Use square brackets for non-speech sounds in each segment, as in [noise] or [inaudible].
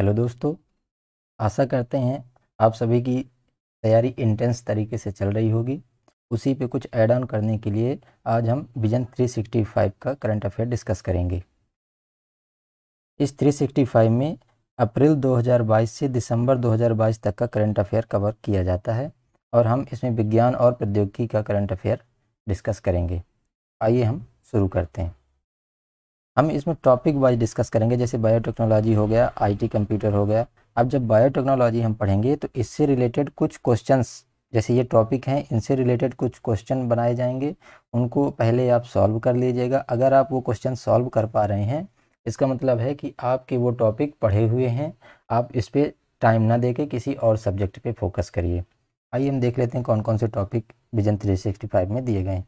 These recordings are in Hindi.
हेलो दोस्तों आशा करते हैं आप सभी की तैयारी इंटेंस तरीके से चल रही होगी उसी पे कुछ ऐड ऑन करने के लिए आज हम विजन 365 का करंट अफेयर डिस्कस करेंगे इस 365 में अप्रैल 2022 से दिसंबर 2022 तक का करंट अफेयर कवर किया जाता है और हम इसमें विज्ञान और प्रौद्योगिकी का करंट अफेयर डिस्कस करेंगे आइए हम शुरू करते हैं हम इसमें टॉपिक वाइज डिस्कस करेंगे जैसे बायोटेक्नोलॉजी हो गया आईटी कंप्यूटर हो गया अब जब बायोटेक्नोलॉजी हम पढ़ेंगे तो इससे रिलेटेड कुछ क्वेश्चंस जैसे ये टॉपिक हैं इनसे रिलेटेड कुछ क्वेश्चन बनाए जाएंगे उनको पहले आप सॉल्व कर लीजिएगा अगर आप वो क्वेश्चन सॉल्व कर पा रहे हैं इसका मतलब है कि आपके वो टॉपिक पढ़े हुए हैं आप इस पर टाइम ना दे के किसी और सब्जेक्ट पे फोकस करिए आइए हम देख लेते हैं कौन कौन से topic vision three sixty five में दिए गए हैं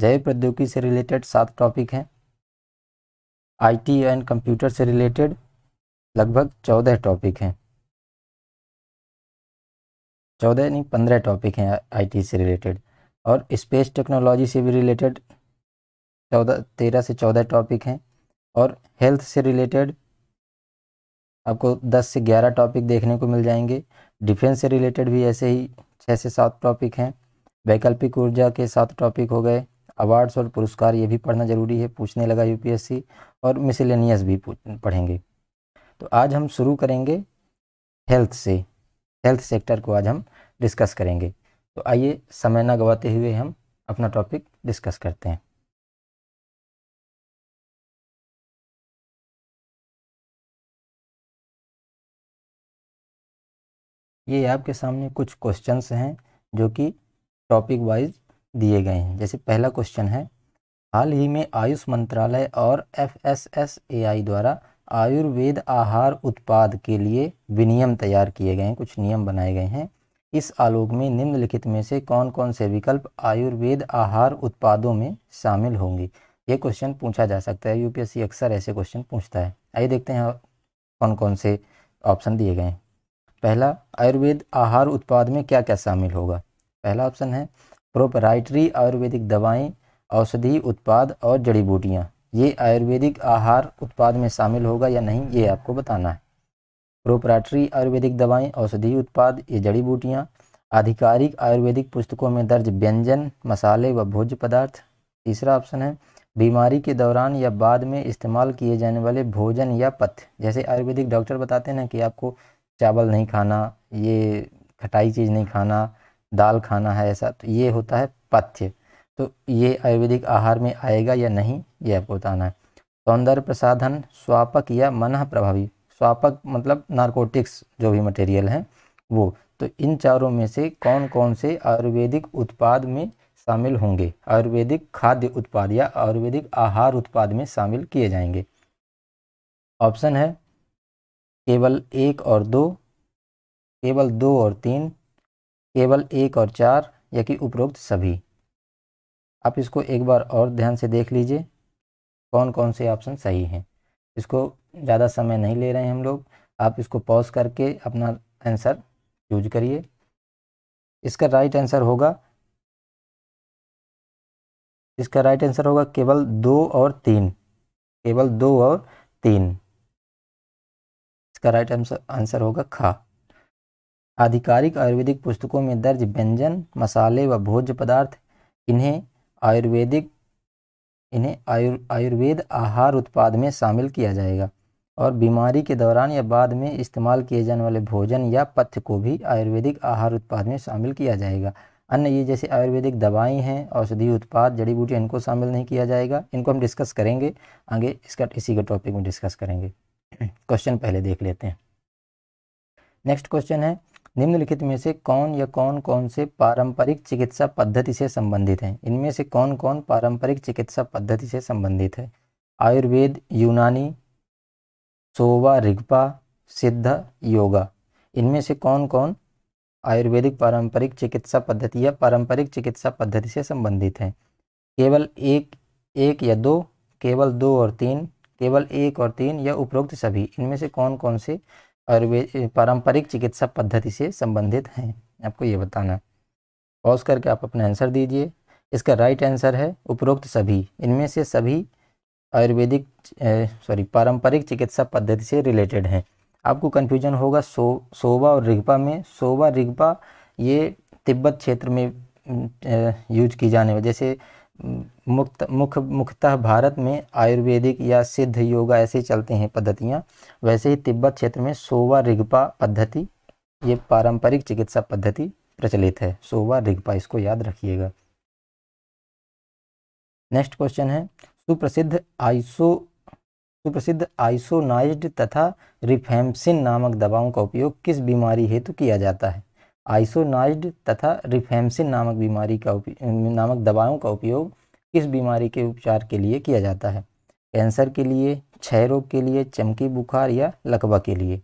जैव प्रौद्योगिकी से रिलेटेड सात टॉपिक हैं आईटी एंड कंप्यूटर से रिलेटेड लगभग चौदह टॉपिक हैं चौदह नहीं पंद्रह टॉपिक हैं आईटी से रिलेटेड और स्पेस टेक्नोलॉजी से भी रिलेटेड चौदह तेरह से चौदह टॉपिक हैं और हेल्थ से रिलेटेड आपको दस से ग्यारह टॉपिक देखने को मिल जाएंगे डिफेंस से रिलेटेड भी ऐसे ही छः से सात टॉपिक हैं वैकल्पिक ऊर्जा के सात टॉपिक हो गए अवार्ड्स और पुरस्कार ये भी पढ़ना ज़रूरी है पूछने लगा यूपीएससी और मिसलेनियस भी पढ़ेंगे तो आज हम शुरू करेंगे हेल्थ से हेल्थ सेक्टर को आज हम डिस्कस करेंगे तो आइए समय ना गवाते हुए हम अपना टॉपिक डिस्कस करते हैं ये आपके सामने कुछ क्वेश्चंस हैं जो कि टॉपिक वाइज दिए गए हैं जैसे पहला क्वेश्चन है हाल ही में आयुष मंत्रालय और एफ द्वारा आयुर्वेद आहार उत्पाद के लिए विनियम तैयार किए गए हैं कुछ नियम बनाए गए हैं इस आलोक में निम्नलिखित में से कौन कौन से विकल्प आयुर्वेद आहार उत्पादों में शामिल होंगे ये क्वेश्चन पूछा जा सकता है यूपीएससी अक्सर ऐसे क्वेश्चन पूछता है आइए देखते हैं कौन कौन से ऑप्शन दिए गए हैं पहला आयुर्वेद आहार उत्पाद में क्या क्या शामिल होगा पहला ऑप्शन है प्रोपराइटरी आयुर्वेदिक दवाएं औषधि उत्पाद और जड़ी बूटियाँ ये आयुर्वेदिक आहार उत्पाद में शामिल होगा या नहीं ये आपको बताना है प्रोपराटरी आयुर्वेदिक दवाएं औषधि उत्पाद ये जड़ी बूटियाँ आधिकारिक आयुर्वेदिक पुस्तकों में दर्ज व्यंजन मसाले व भोज्य पदार्थ तीसरा ऑप्शन है बीमारी के दौरान या बाद में इस्तेमाल किए जाने वाले भोजन या पथ्य जैसे आयुर्वेदिक डॉक्टर बताते हैं ना कि आपको चावल नहीं खाना ये खटाई चीज़ नहीं खाना दाल खाना है ऐसा तो ये होता है पथ्य तो ये आयुर्वेदिक आहार में आएगा या नहीं ये आपको बताना है सौंदर्य प्रसाधन स्वापक या मन प्रभावी स्वापक मतलब नारकोटिक्स जो भी मटेरियल हैं वो तो इन चारों में से कौन कौन से आयुर्वेदिक उत्पाद में शामिल होंगे आयुर्वेदिक खाद्य उत्पाद या आयुर्वेदिक आहार उत्पाद में शामिल किए जाएंगे ऑप्शन है केवल एक और दो केवल दो और तीन केवल एक और चार या कि उपरोक्त सभी आप इसको एक बार और ध्यान से देख लीजिए कौन कौन से ऑप्शन सही हैं इसको ज़्यादा समय नहीं ले रहे हैं हम लोग आप इसको पॉज करके अपना आंसर चूज करिए इसका राइट आंसर होगा इसका राइट आंसर होगा केवल दो और तीन केवल दो और तीन इसका राइट आंसर होगा खा आधिकारिक आयुर्वेदिक पुस्तकों में दर्ज व्यंजन मसाले व भोज्य पदार्थ इन्हें आयुर्वेदिक इन्हें आयुर आयुर्वेद आहार उत्पाद में शामिल किया जाएगा और बीमारी के दौरान या बाद में इस्तेमाल किए जाने वाले भोजन या पथ्य को भी आयुर्वेदिक आहार उत्पाद में शामिल किया जाएगा अन्य ये जैसे आयुर्वेदिक दवाएं हैं औषधि उत्पाद जड़ी बूटी इनको शामिल नहीं किया जाएगा इनको हम डिस्कस करेंगे आगे इसका इसी का टॉपिक में डिस्कस करेंगे क्वेश्चन [clears throat] पहले देख लेते हैं नेक्स्ट क्वेश्चन है निम्नलिखित में से कौन या कौन कौन से पारंपरिक चिकित्सा पद्धति से संबंधित हैं इनमें से कौन कौन पारंपरिक चिकित्सा पद्धति से संबंधित है आयुर्वेद यूनानी सोवा रिग्पा सिद्ध योगा इनमें से कौन कौन आयुर्वेदिक पारंपरिक चिकित्सा पद्धति या पारंपरिक चिकित्सा पद्धति से संबंधित हैं केवल एक एक या दो केवल दो और तीन केवल एक और तीन या उपरोक्त सभी इनमें से कौन कौन से आयुर्वेद पारंपरिक चिकित्सा पद्धति से संबंधित हैं आपको ये बताना पॉज करके आप अपना आंसर दीजिए इसका राइट आंसर है उपरोक्त सभी इनमें से सभी आयुर्वेदिक सॉरी पारंपरिक चिकित्सा पद्धति से रिलेटेड हैं आपको कन्फ्यूजन होगा सो सोवा और रिगपा में सोवा रिगपा ये तिब्बत क्षेत्र में यूज की जाने वाली जैसे मुक्त मुख मुख्यतः भारत में आयुर्वेदिक या सिद्ध योगा ऐसे चलते हैं पद्धतियाँ वैसे ही तिब्बत क्षेत्र में सोवा रिगपा पद्धति ये पारंपरिक चिकित्सा पद्धति प्रचलित है सोवा रिगपा इसको याद रखिएगा नेक्स्ट क्वेश्चन है सुप्रसिद्ध आइसो सुप्रसिद्ध आइसोनाइज्ड तथा रिफेम्सिन नामक दवाओं का उपयोग किस बीमारी हेतु किया जाता है आइसोनाइज्ड तथा रिफेमसिन नामक बीमारी का नामक दवाओं का उपयोग किस बीमारी के उपचार के लिए किया जाता है कैंसर के लिए क्षय रोग के लिए चमकी बुखार या लकवा के लिए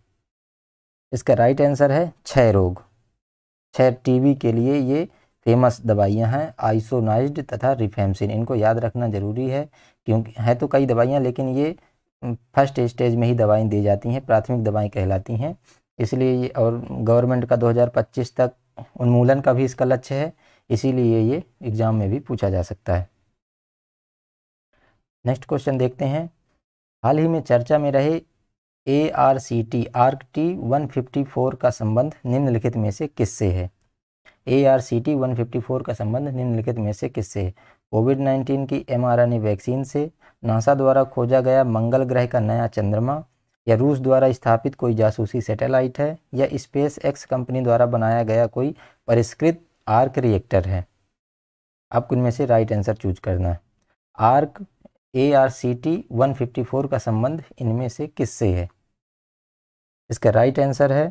इसका राइट आंसर है क्षय रोग क्षय टीबी के लिए ये फेमस दवाइयां हैं आइसोनाइज्ड तथा रिफेमसिन इनको याद रखना ज़रूरी है क्योंकि हैं तो कई दवाइयां लेकिन ये फर्स्ट स्टेज में ही दवाएं दी जाती हैं प्राथमिक दवाएं कहलाती हैं इसलिए और गवर्नमेंट का 2025 तक उन्मूलन का भी इसका लक्ष्य है इसीलिए ये एग्ज़ाम में भी पूछा जा सकता है नेक्स्ट क्वेश्चन देखते हैं हाल ही में चर्चा में रहे A R C T R T one का संबंध निम्नलिखित में से किससे है A R C T one का संबंध निम्नलिखित में से किससे है कोविड 19 की एमआरएनए वैक्सीन से नासा द्वारा खोजा गया मंगल ग्रह का नया चंद्रमा या रूस द्वारा स्थापित कोई जासूसी सैटेलाइट है या स्पेस एक्स कंपनी द्वारा बनाया गया कोई परिष्कृत आर्क रिएक्टर है आपको इनमें से राइट आंसर चूज करना है arc A R C T one fifty four का संबंध इनमें से किससे है इसका राइट आंसर है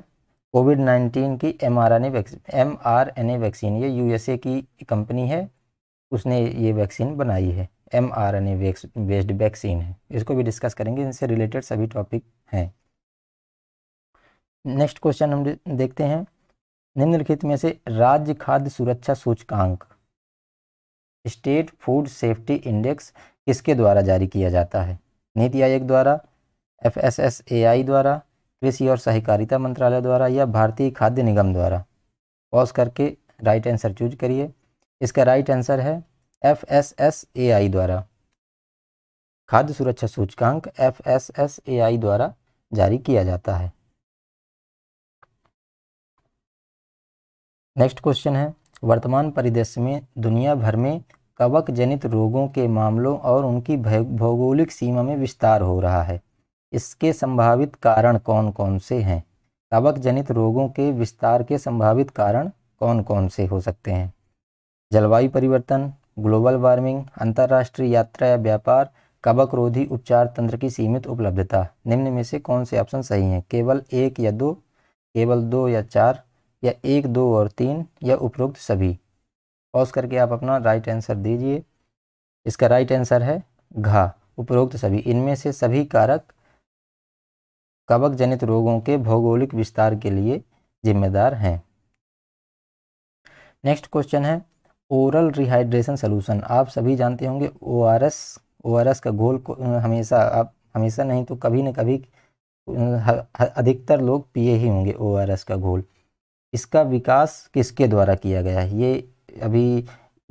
कोविड नाइन्टीन की M R N A M R N A vaccine ये यूएसए की कंपनी है उसने ये वैक्सीन बनाई है M R N A based vaccine है इसको भी डिस्कस करेंगे इनसे रिलेटेड सभी टॉपिक है नेक्स्ट क्वेश्चन हम देखते हैं निम्नलिखित में से राज्य खाद्य सुरक्षा सूचकांक स्टेट फूड सेफ्टी इंडेक्स किसके द्वारा जारी किया जाता है नीति आयोग द्वारा F S S A I द्वारा कृषि और सहकारिता मंत्रालय द्वारा या भारतीय खाद्य निगम द्वारा पॉज करके राइट आंसर चूज करिए इसका राइट आंसर है F S S A I द्वारा खाद्य सुरक्षा सूचकांक F S S A I द्वारा जारी किया जाता है नेक्स्ट क्वेश्चन है वर्तमान परिदृश्य में दुनिया भर में कवक जनित रोगों के मामलों और उनकी भौगोलिक सीमा में विस्तार हो रहा है इसके संभावित कारण कौन कौन से हैं कवक जनित रोगों के विस्तार के संभावित कारण कौन कौन से हो सकते हैं जलवायु परिवर्तन ग्लोबल वार्मिंग अंतर्राष्ट्रीय यात्रा या व्यापार कबक रोधी उपचार तंत्र की सीमित उपलब्धता निम्न में से कौन से ऑप्शन सही हैं केवल एक या दो केवल दो या चार या एक दो और तीन या उपरोक्त सभी पॉज करके आप अपना राइट आंसर दीजिए इसका राइट आंसर है घा उपरोक्त सभी इनमें से सभी कारक कवक जनित रोगों के भौगोलिक विस्तार के लिए जिम्मेदार हैं नेक्स्ट क्वेश्चन है ओरल रिहाइड्रेशन सोलूशन आप सभी जानते होंगे ओ आर एस ओ का घोल को हमेशा आप हमेशा नहीं तो कभी न कभी अधिकतर लोग पिए ही होंगे ओ का घोल इसका विकास किसके द्वारा किया गया है ये अभी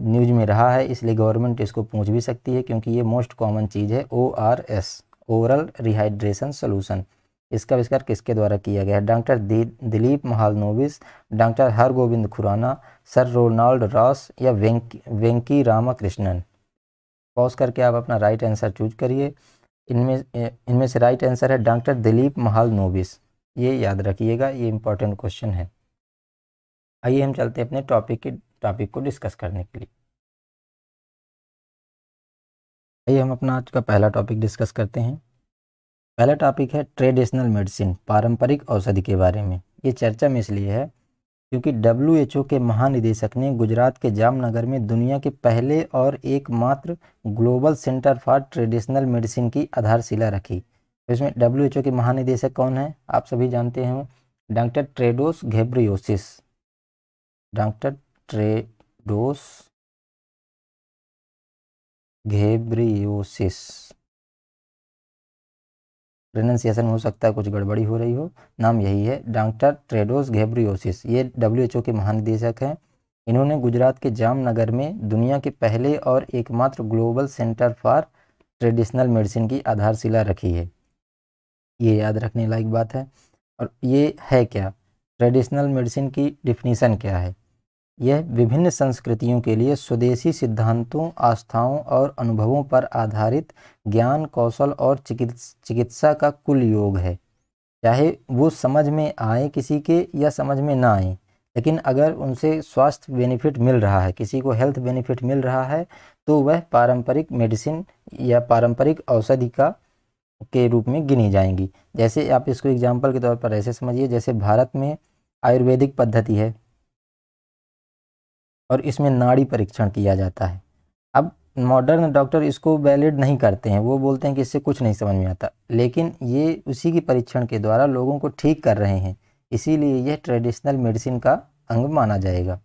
न्यूज में रहा है इसलिए गवर्नमेंट इसको पूछ भी सकती है क्योंकि ये मोस्ट कॉमन चीज़ है O R S oral rehydration solution इसका आविष्कार किसके द्वारा किया गया है doctor Dilip Mahalanobis doctor Hargobind Khorana sir Ronald Ross या वेंकी वेंकी रामाकृष्णन पॉज करके आप अपना राइट आंसर चूज करिए इनमें इनमें से राइट आंसर है डॉक्टर दिलीप महाल नोबिस ये याद रखिएगा ये इंपॉर्टेंट क्वेश्चन है आइए हम चलते हैं अपने टॉपिक के टॉपिक को डिस्कस करने के लिए आइए हम अपना आज का पहला टॉपिक डिस्कस करते हैं पहला टॉपिक है ट्रेडिशनल मेडिसिन पारंपरिक औषधि के बारे में ये चर्चा में इसलिए है क्योंकि डब्ल्यू के महानिदेशक ने गुजरात के जामनगर में दुनिया के पहले और एकमात्र global centre for traditional medicine की आधारशिला रखी तो इसमें डब्ल्यू के महानिदेशक कौन है आप सभी जानते हैं doctor Tedros Ghebreyesus doctor Tedros Ghebreyesus pronunciation हो सकता है कुछ गड़बड़ी हो रही हो नाम यही है डॉक्टर ट्रेडोस घेब्रियोसिस ये डब्ल्यू के महानिदेशक हैं इन्होंने गुजरात के जामनगर में दुनिया के पहले और एकमात्र global centre for traditional medicine की आधारशिला रखी है ये याद रखने लायक बात है और ये है क्या ट्रेडिशनल मेडिसिन की डिफिनीसन क्या है यह विभिन्न संस्कृतियों के लिए स्वदेशी सिद्धांतों आस्थाओं और अनुभवों पर आधारित ज्ञान कौशल और चिकित्सा का कुल योग है चाहे वो समझ में आए किसी के या समझ में ना आए लेकिन अगर उनसे स्वास्थ्य बेनिफिट मिल रहा है किसी को हेल्थ बेनिफिट मिल रहा है तो वह पारंपरिक मेडिसिन या पारंपरिक औषधि का के रूप में गिनी जाएंगी जैसे आप इसको एग्जाम्पल के तौर पर ऐसे समझिए जैसे भारत में आयुर्वेदिक पद्धति है और इसमें नाड़ी परीक्षण किया जाता है अब मॉडर्न डॉक्टर इसको वैलिड नहीं करते हैं वो बोलते हैं कि इससे कुछ नहीं समझ में आता लेकिन ये उसी की परीक्षण के द्वारा लोगों को ठीक कर रहे हैं इसीलिए यह ट्रेडिशनल मेडिसिन का अंग माना जाएगा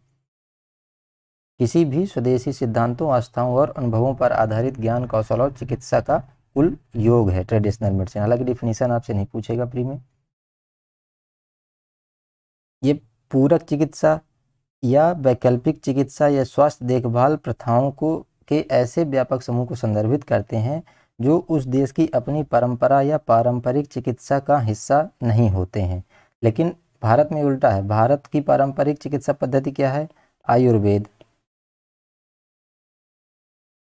किसी भी स्वदेशी सिद्धांतों आस्थाओं और अनुभवों पर आधारित ज्ञान कौशल और चिकित्सा का कुल योग है ट्रेडिशनल मेडिसिन हालांकि डिफिनीशन आपसे नहीं पूछेगा प्री में ये पूरक चिकित्सा या वैकल्पिक चिकित्सा या स्वास्थ्य देखभाल प्रथाओं को के ऐसे व्यापक समूह को संदर्भित करते हैं जो उस देश की अपनी परंपरा या पारंपरिक चिकित्सा का हिस्सा नहीं होते हैं लेकिन भारत में उल्टा है भारत की पारंपरिक चिकित्सा पद्धति क्या है आयुर्वेद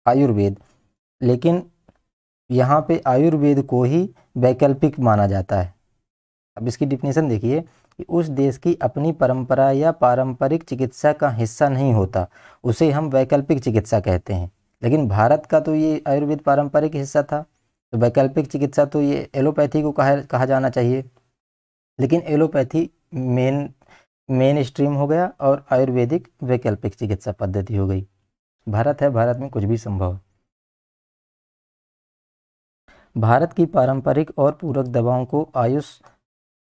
आयुर्वेद लेकिन यहाँ पे आयुर्वेद को ही वैकल्पिक माना जाता है अब इसकी डिफिनेशन देखिए कि उस देश की अपनी परंपरा या पारंपरिक चिकित्सा का हिस्सा नहीं होता उसे हम वैकल्पिक चिकित्सा कहते हैं लेकिन भारत का तो ये आयुर्वेद पारंपरिक हिस्सा था तो वैकल्पिक चिकित्सा तो ये एलोपैथी को कहा कहा जाना चाहिए लेकिन एलोपैथी मेन मेन स्ट्रीम हो गया और आयुर्वेदिक वैकल्पिक चिकित्सा पद्धति हो गई भारत है भारत में कुछ भी संभव भारत की पारंपरिक और पूरक दवाओं को आयुष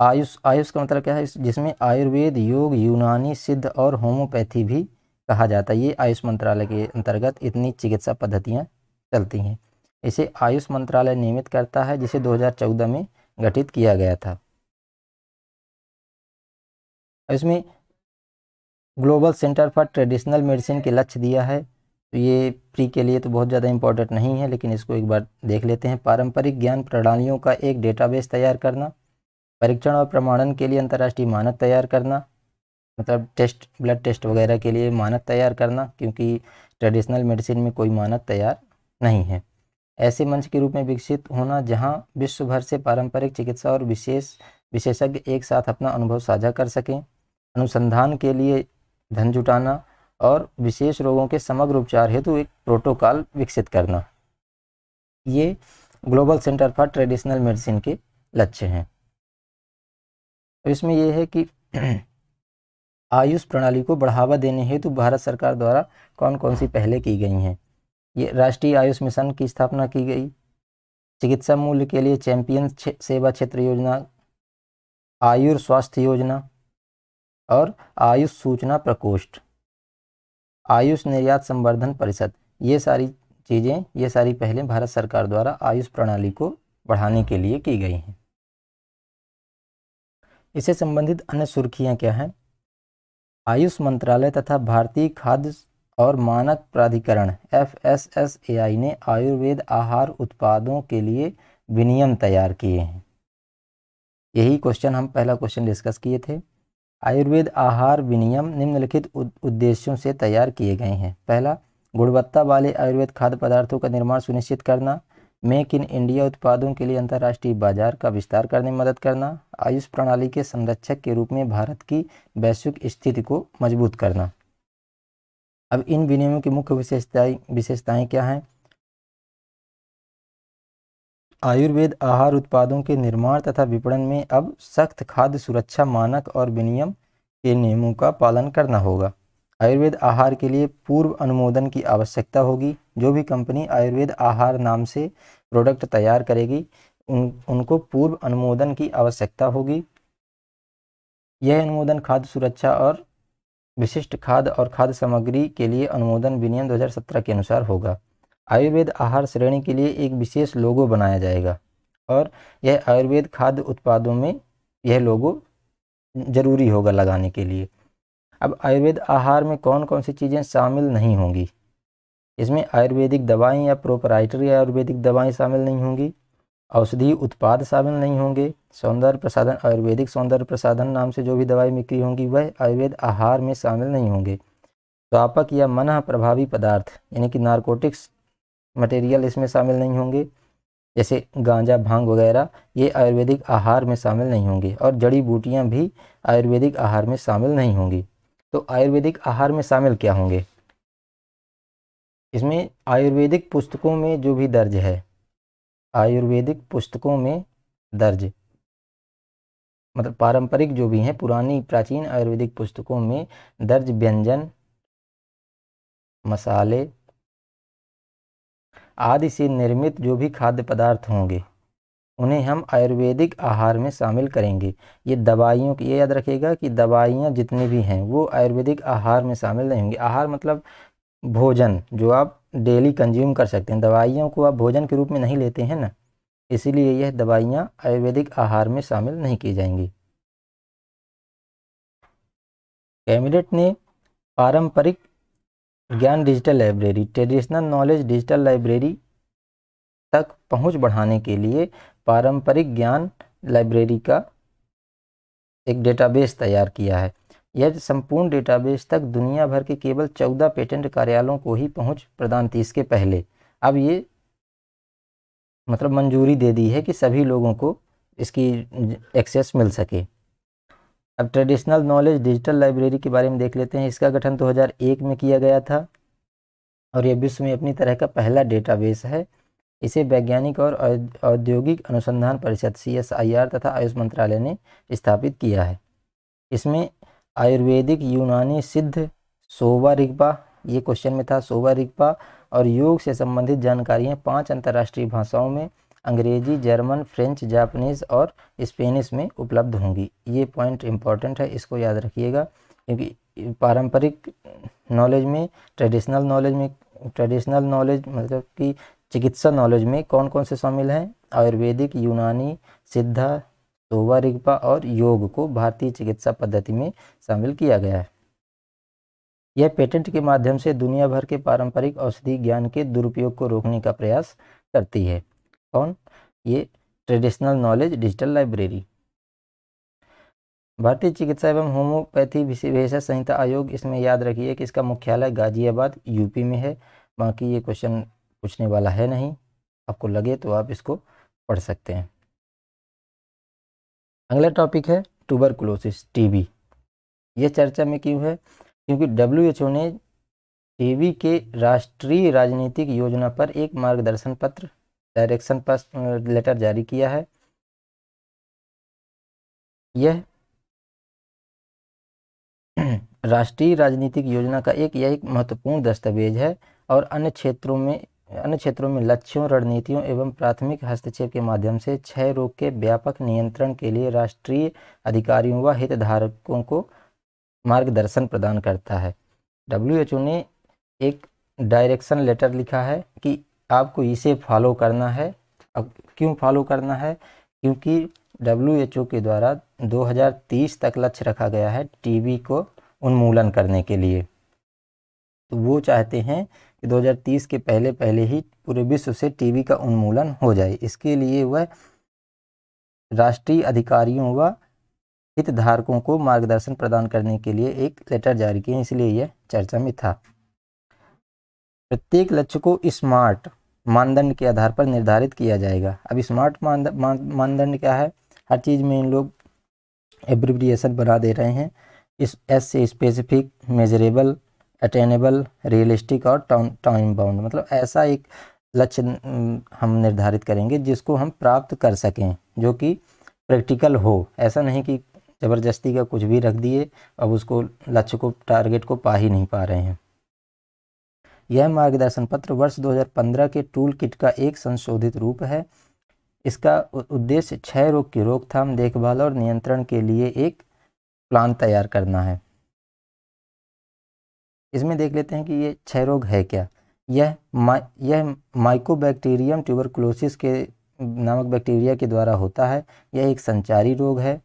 आयुष आयुष का मतलब क्या है जिसमें आयुर्वेद योग यूनानी सिद्ध और होम्योपैथी भी कहा जाता है ये आयुष मंत्रालय के अंतर्गत इतनी चिकित्सा पद्धतियाँ चलती हैं इसे आयुष मंत्रालय नियमित करता है जिसे 2014 में गठित किया गया था इसमें global centre for traditional medicine के लक्ष्य दिया है तो ये प्री के लिए तो बहुत ज़्यादा इम्पोर्टेंट नहीं है लेकिन इसको एक बार देख लेते हैं पारंपरिक ज्ञान प्रणालियों का एक डेटाबेस तैयार करना परीक्षण और प्रमाणन के लिए अंतर्राष्ट्रीय मानक तैयार करना मतलब टेस्ट ब्लड टेस्ट वगैरह के लिए मानक तैयार करना क्योंकि ट्रेडिशनल मेडिसिन में कोई मानक तैयार नहीं है ऐसे मंच के रूप में विकसित होना जहां विश्व भर से पारंपरिक चिकित्सा और विशेष विशेषज्ञ एक साथ अपना अनुभव साझा कर सकें अनुसंधान के लिए धन जुटाना और विशेष रोगों के समग्र उपचार हेतु एक प्रोटोकॉल विकसित करना ये global centre for traditional medicine के लक्ष्य हैं तो इसमें यह है कि [clears throat] आयुष प्रणाली को बढ़ावा देने हेतु भारत सरकार द्वारा कौन कौन सी पहले की गई हैं ये राष्ट्रीय आयुष मिशन की स्थापना की गई चिकित्सा मूल्य के लिए चैंपियन सेवा क्षेत्र योजना आयुर् स्वास्थ्य योजना और आयुष सूचना प्रकोष्ठ आयुष निर्यात संवर्धन परिषद ये सारी चीज़ें ये सारी पहलें भारत सरकार द्वारा आयुष प्रणाली को बढ़ाने के लिए की गई हैं इससे संबंधित अन्य सुर्खियाँ क्या हैं आयुष मंत्रालय तथा भारतीय खाद्य और मानक प्राधिकरण F S S A I ने आयुर्वेद आहार उत्पादों के लिए विनियम तैयार किए हैं यही क्वेश्चन हम पहला क्वेश्चन डिस्कस किए थे आयुर्वेद आहार विनियम निम्नलिखित उद्देश्यों से तैयार किए गए हैं पहला गुणवत्ता वाले आयुर्वेद खाद्य पदार्थों का निर्माण सुनिश्चित करना मेक इन इंडिया उत्पादों के लिए अंतर्राष्ट्रीय बाजार का विस्तार करने में मदद करना आयुष प्रणाली के संरक्षक के रूप में भारत की वैश्विक स्थिति को मजबूत करना अब इन विनियमों की मुख्य विशेषताएं विशेषताएं क्या हैं आयुर्वेद आहार उत्पादों के निर्माण तथा विपणन में अब सख्त खाद्य सुरक्षा मानक और विनियम के नियमों का पालन करना होगा आयुर्वेद आहार के लिए पूर्व अनुमोदन की आवश्यकता होगी जो भी कंपनी आयुर्वेद आहार नाम से प्रोडक्ट तैयार करेगी उन उनको पूर्व अनुमोदन की आवश्यकता होगी यह अनुमोदन खाद्य सुरक्षा और विशिष्ट खाद्य और खाद्य सामग्री के लिए अनुमोदन विनियम 2017 के अनुसार होगा आयुर्वेद आहार श्रेणी के लिए एक विशेष लोगो बनाया जाएगा और यह आयुर्वेद खाद्य उत्पादों में यह लोगो ज़रूरी होगा लगाने के लिए अब आयुर्वेद आहार में कौन कौन सी चीज़ें शामिल नहीं होंगी इसमें आयुर्वेदिक दवाएं या प्रोपराइटरी आयुर्वेदिक दवाएं शामिल नहीं होंगी औषधि उत्पाद शामिल नहीं होंगे सौंदर्य प्रसाधन आयुर्वेदिक सौंदर्य प्रसाधन नाम से जो भी दवाई बिक्री होंगी वह आयुर्वेद आहार में शामिल नहीं होंगे स्वापक या मन प्रभावी पदार्थ यानी कि नारकोटिक्स मटेरियल इसमें शामिल नहीं होंगे जैसे गांजा भांग वगैरह ये आयुर्वेदिक आहार में शामिल नहीं होंगे और जड़ी बूटियाँ भी आयुर्वेदिक आहार में शामिल नहीं होंगी तो आयुर्वेदिक आहार में शामिल क्या होंगे इसमें आयुर्वेदिक पुस्तकों में जो भी दर्ज है आयुर्वेदिक पुस्तकों में दर्ज मतलब पारंपरिक जो भी हैं पुरानी प्राचीन आयुर्वेदिक पुस्तकों में दर्ज व्यंजन मसाले आदि से निर्मित जो भी खाद्य पदार्थ होंगे उन्हें हम आयुर्वेदिक आहार में शामिल करेंगे ये दवाइयों की ये याद रखिएगा कि दवाइयाँ जितनी भी हैं वो आयुर्वेदिक आहार में शामिल नहीं होंगी आहार मतलब भोजन जो आप डेली कंज्यूम कर सकते हैं दवाइयों को आप भोजन के रूप में नहीं लेते हैं ना इसीलिए यह दवाइयाँ आयुर्वेदिक आहार में शामिल नहीं की जाएंगी कैबिनेट ने पारंपरिक ज्ञान digital library traditional knowledge digital library तक पहुंच बढ़ाने के लिए पारंपरिक ज्ञान लाइब्रेरी का एक डेटाबेस तैयार किया है यह संपूर्ण डेटाबेस तक दुनिया भर के केवल चौदह पेटेंट कार्यालयों को ही पहुंच प्रदान थी इसके पहले अब ये मतलब मंजूरी दे दी है कि सभी लोगों को इसकी एक्सेस मिल सके अब ट्रेडिशनल नॉलेज डिजिटल लाइब्रेरी के बारे में देख लेते हैं इसका गठन 2001 में किया गया था और यह विश्व में अपनी तरह का पहला डेटाबेस है इसे वैज्ञानिक और औद्योगिक अनुसंधान परिषद सी तथा आयुष मंत्रालय ने स्थापित किया है इसमें आयुर्वेदिक यूनानी सिद्ध सोवा रिग्पा ये क्वेश्चन में था सोवा रिग्पा और योग से संबंधित जानकारियाँ पाँच अंतर्राष्ट्रीय भाषाओं में अंग्रेजी जर्मन फ्रेंच जापानीज़ और स्पेनिश में उपलब्ध होंगी ये पॉइंट इम्पॉर्टेंट है इसको याद रखिएगा क्योंकि पारंपरिक नॉलेज में ट्रेडिशनल नॉलेज में ट्रेडिशनल नॉलेज मतलब कि चिकित्सा नॉलेज में कौन कौन से शामिल हैं आयुर्वेदिक यूनानी सिद्धा धोवा रिग्पा और योग को भारतीय चिकित्सा पद्धति में शामिल किया गया है यह पेटेंट के माध्यम से दुनिया भर के पारंपरिक औषधि ज्ञान के दुरुपयोग को रोकने का प्रयास करती है कौन ये ट्रेडिशनल नॉलेज डिजिटल लाइब्रेरी भारतीय चिकित्सा एवं होम्योपैथी विशेष संहिता आयोग इसमें याद रखिए कि इसका मुख्यालय गाजियाबाद यूपी में है बाकी ये क्वेश्चन पूछने वाला है नहीं आपको लगे तो आप इसको पढ़ सकते हैं अगला टॉपिक है ट्यूबरकुलोसिस टीबी ये चर्चा में क्यों है क्योंकि डब्ल्यू ने टीबी के राष्ट्रीय राजनीतिक योजना पर एक मार्गदर्शन पत्र डायरेक्शन पर लेटर जारी किया है यह [clears throat] राष्ट्रीय राजनीतिक योजना का एक यह एक महत्वपूर्ण दस्तावेज है और अन्य क्षेत्रों में अन्य क्षेत्रों में लक्ष्यों रणनीतियों एवं प्राथमिक हस्तक्षेप के माध्यम से क्षय रोग के व्यापक नियंत्रण के लिए राष्ट्रीय अधिकारियों व हितधारकों को मार्गदर्शन प्रदान करता है डब्ल्यू ने एक डायरेक्शन लेटर लिखा है कि आपको इसे फॉलो करना है अब क्यों फॉलो करना है क्योंकि डब्ल्यू के द्वारा 2030 तक लक्ष्य रखा गया है टीबी को उन्मूलन करने के लिए तो वो चाहते हैं कि 2030 के पहले पहले ही पूरे विश्व से टीबी का उन्मूलन हो जाए इसके लिए वह राष्ट्रीय अधिकारियों व हितधारकों को मार्गदर्शन प्रदान करने के लिए एक लेटर जारी किए इसलिए यह चर्चा में था प्रत्येक लक्ष्य को स्मार्ट मानदंड के आधार पर निर्धारित किया जाएगा अब स्मार्ट मानदंड क्या है हर चीज़ में इन लोग एब्रिविएशन बना दे रहे हैं इस एस से स्पेसिफिक मेजरेबल अटेनेबल रियलिस्टिक और टाइम बाउंड मतलब ऐसा एक लक्ष्य हम निर्धारित करेंगे जिसको हम प्राप्त कर सकें जो कि प्रैक्टिकल हो ऐसा नहीं कि ज़बरदस्ती का कुछ भी रख दिए अब उसको लक्ष्य को टारगेट को पा ही नहीं पा रहे हैं यह मार्गदर्शन पत्र वर्ष 2015 के टूल किट का एक संशोधित रूप है इसका उद्देश्य क्षय रोग की रोकथाम देखभाल और नियंत्रण के लिए एक प्लान तैयार करना है इसमें देख लेते हैं कि ये क्षय रोग है क्या यह मा, यह माइकोबैक्टीरियम ट्यूबरकुलोसिस के नामक बैक्टीरिया के द्वारा होता है यह एक संचारी रोग है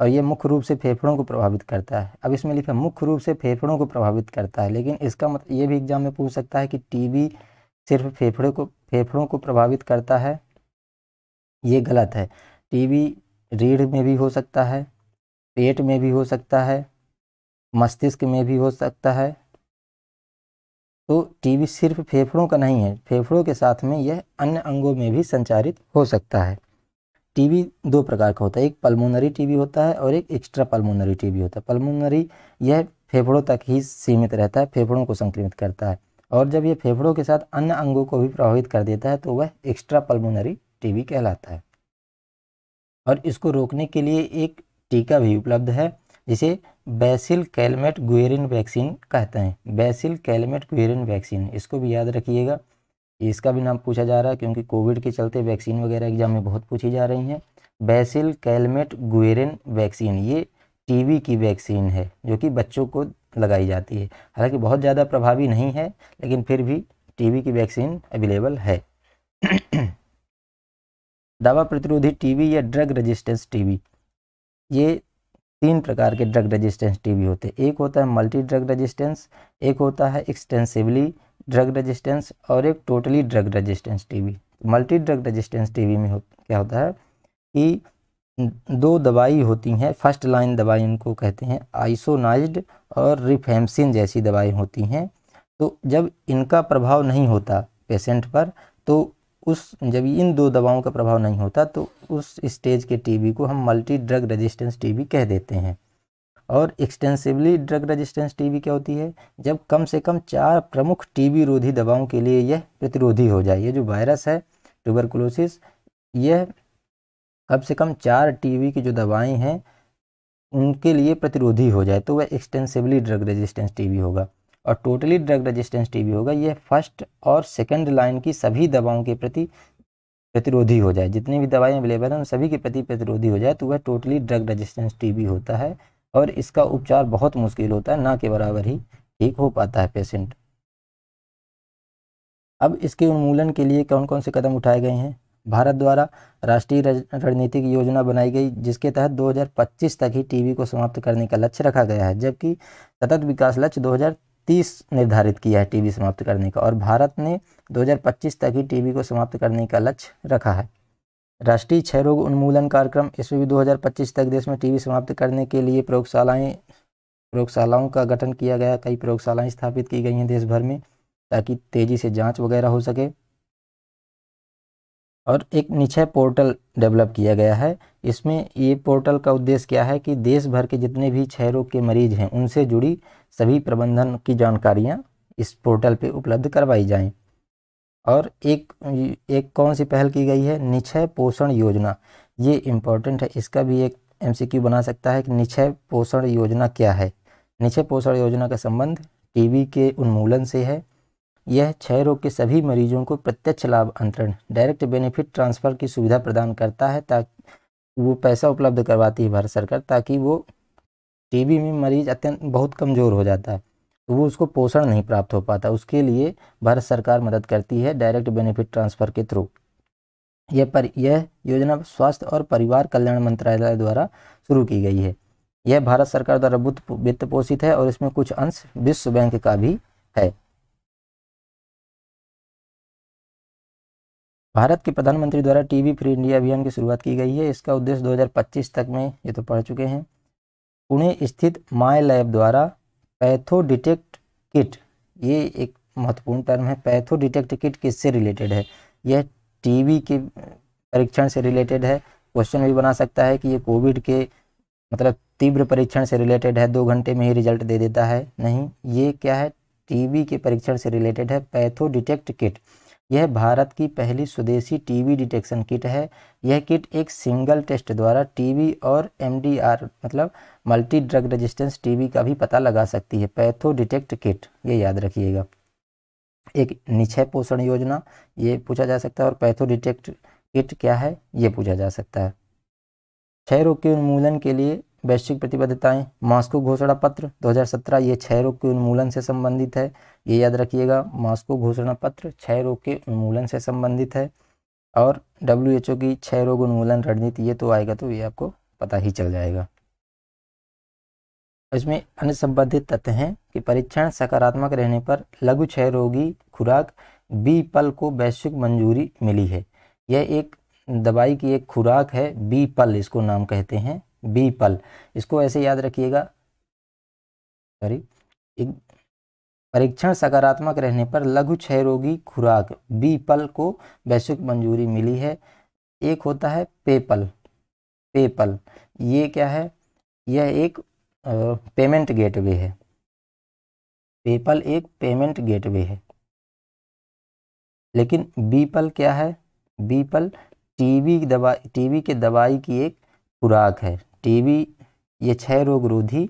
और यह मुख्य रूप से फेफड़ों को प्रभावित करता है अब इसमें लिखा मुख्य रूप से फेफड़ों को प्रभावित करता है लेकिन इसका मतलब ये भी एग्जाम में पूछ सकता है कि टीबी सिर्फ फेफड़े को फेफड़ों को प्रभावित करता है ये गलत है टीबी रीढ़ में भी हो सकता है पेट में भी हो सकता है मस्तिष्क में भी हो सकता है तो टीबी सिर्फ फेफड़ों का नहीं है फेफड़ों के साथ में यह अन्य अंगों में भी संचारित हो सकता है टीबी दो प्रकार का होता है एक पल्मोनरी टीबी होता है और एक एक्स्ट्रा पल्मोनरी टीबी होता है पल्मोनरी यह फेफड़ों तक ही सीमित रहता है फेफड़ों को संक्रमित करता है और जब यह फेफड़ों के साथ अन्य अंगों को भी प्रभावित कर देता है तो वह एक्स्ट्रा पल्मोनरी टीबी कहलाता है और इसको रोकने के लिए एक टीका भी उपलब्ध है जिसे बेसिल कैलमेट गुएरिन वैक्सीन कहते हैं बेसिल कैलमेट गुएरिन वैक्सीन इसको भी याद रखिएगा इसका भी नाम पूछा जा रहा है क्योंकि कोविड के चलते वैक्सीन वगैरह एग्जाम में बहुत पूछी जा रही हैं बेसिल कैलमेट गुएरिन वैक्सीन ये टीबी की वैक्सीन है जो कि बच्चों को लगाई जाती है हालांकि बहुत ज़्यादा प्रभावी नहीं है लेकिन फिर भी टीबी की वैक्सीन अवेलेबल है [clears throat] दवा प्रतिरोधी टीवी या ड्रग रेजिस्टेंस टीवी ये तीन प्रकार के ड्रग रेजिस्टेंस टीबी होते हैं एक होता है मल्टी ड्रग रेजिस्टेंस एक होता है एक्सटेंसिवली ड्रग रेजिस्टेंस और एक totally drug resistance TB multi drug resistance TB में हो, क्या होता है कि दो दवाई होती हैं फर्स्ट लाइन दवाई इनको कहते हैं आइसोनाइज्ड और रिफेमसिन जैसी दवाई होती हैं तो जब इनका प्रभाव नहीं होता पेशेंट पर तो उस जब इन दो दवाओं का प्रभाव नहीं होता तो उस स्टेज के टीबी को हम मल्टी ड्रग रेजिस्टेंस टीबी कह देते हैं और एक्सटेंसिवली ड्रग रेजिस्टेंस टीबी क्या होती है जब कम से कम चार प्रमुख टीबी रोधी दवाओं के लिए यह प्रतिरोधी हो जाए यह जो वायरस है ट्यूबरकुलोसिस यह कम से कम चार टीबी की जो दवाएं हैं उनके लिए प्रतिरोधी हो जाए तो वह एक्सटेंसिवली ड्रग रेजिस्टेंस टीबी होगा और टोटली ड्रग रेजिस्टेंस टीबी होगा यह फर्स्ट और सेकेंड लाइन की सभी दवाओं के प्रति प्रतिरोधी हो जाए जितनी भी दवाएं अवेलेबल हैं उन सभी के प्रति प्रतिरोधी हो जाए तो वह टोटली ड्रग रेजिस्टेंस टीबी होता है और इसका उपचार बहुत मुश्किल होता है ना के बराबर ही ठीक हो पाता है पेशेंट अब इसके उन्मूलन के लिए कौन कौन से कदम उठाए गए हैं भारत द्वारा राष्ट्रीय रणनीतिक योजना बनाई गई जिसके तहत 2025 तक ही टीबी को समाप्त करने का लक्ष्य रखा गया है जबकि सतत विकास लक्ष्य तीस निर्धारित किया है टीबी समाप्त करने का और भारत ने 2025 तक ही टीबी को समाप्त करने का लक्ष्य रखा है राष्ट्रीय क्षय रोग उन्मूलन कार्यक्रम इसमें भी 2025 तक देश में टीबी समाप्त करने के लिए प्रयोगशालाएं प्रयोगशालाओं का गठन किया गया कई प्रयोगशालाएं स्थापित की गई हैं देश भर में ताकि तेज़ी से जाँच वगैरह हो सके और एक निचय पोर्टल डेवलप किया गया है इसमें ये पोर्टल का उद्देश्य क्या है कि देश भर के जितने भी क्षय रोग के मरीज हैं उनसे जुड़ी सभी प्रबंधन की जानकारियाँ इस पोर्टल पे उपलब्ध करवाई जाएं और एक एक कौन सी पहल की गई है निक्षय पोषण योजना ये इम्पोर्टेंट है इसका भी एक एमसीक्यू बना सकता है कि निक्षय पोषण योजना क्या है निचय पोषण योजना का संबंध टी के उन्मूलन से है यह क्षय रोग के सभी मरीजों को प्रत्यक्ष लाभ अंतरण डायरेक्ट बेनिफिट ट्रांसफ़र की सुविधा प्रदान करता है ताकि वो पैसा उपलब्ध करवाती है भारत सरकार ताकि वो टीबी में मरीज अत्यंत बहुत कमज़ोर हो जाता है तो वो उसको पोषण नहीं प्राप्त हो पाता उसके लिए भारत सरकार मदद करती है डायरेक्ट बेनिफिट ट्रांसफ़र के थ्रू यह पर यह योजना स्वास्थ्य और परिवार कल्याण मंत्रालय द्वारा शुरू की गई है यह भारत सरकार द्वारा वित्त पोषित है और इसमें कुछ अंश विश्व बैंक का भी है भारत के प्रधानमंत्री द्वारा टीवी फ्री इंडिया अभियान की शुरुआत की गई है इसका उद्देश्य 2025 तक में ये तो पढ़ चुके हैं पुणे स्थित माय लैब द्वारा पैथो डिटेक्ट किट ये एक महत्वपूर्ण टर्म है पैथो डिटेक्ट किट किससे रिलेटेड है यह टीबी के परीक्षण से रिलेटेड है क्वेश्चन भी बना सकता है कि ये कोविड के मतलब तीव्र परीक्षण से रिलेटेड है दो घंटे में ही रिजल्ट दे देता है नहीं ये क्या है टीवी के परीक्षण से रिलेटेड है पैथो डिटेक्ट किट यह भारत की पहली स्वदेशी टीबी डिटेक्शन किट है यह किट एक सिंगल टेस्ट द्वारा टीबी और एमडीआर मतलब मल्टी ड्रग रेजिस्टेंस टीबी का भी पता लगा सकती है पैथो डिटेक्ट किट ये याद रखिएगा एक निक्षय पोषण योजना ये पूछा जा सकता है और पैथो डिटेक्ट किट क्या है ये पूछा जा सकता है क्षय रोग के उन्मूलन के लिए वैश्विक प्रतिबद्धताएं मास्को घोषणा पत्र 2017 ये छह रोग के उन्मूलन से संबंधित है ये याद रखिएगा मास्को घोषणा पत्र छह रोग के उन्मूलन से संबंधित है और डब्ल्यू एच ओ की छह रोग उन्मूलन रणनीति ये तो आएगा तो ये आपको पता ही चल जाएगा इसमें अन्य संबंधित तथ्य हैं कि परीक्षण सकारात्मक रहने पर लघु क्षय रोगी खुराक बी पल को वैश्विक मंजूरी मिली है यह एक दवाई की एक खुराक है बी पल इसको नाम कहते हैं बी पल इसको ऐसे याद रखिएगा सॉरी एक परीक्षण सकारात्मक रहने पर लघु क्षय रोगी खुराक बी पल को वैश्विक मंजूरी मिली है एक होता है पेपल पेपल ये क्या है यह एक पेमेंट गेटवे है पेपल एक पेमेंट गेटवे है लेकिन बीपल क्या है बीपल टीबी दवा टीबी के दवाई की एक खुराक है टीबी ये छह रोग रोधी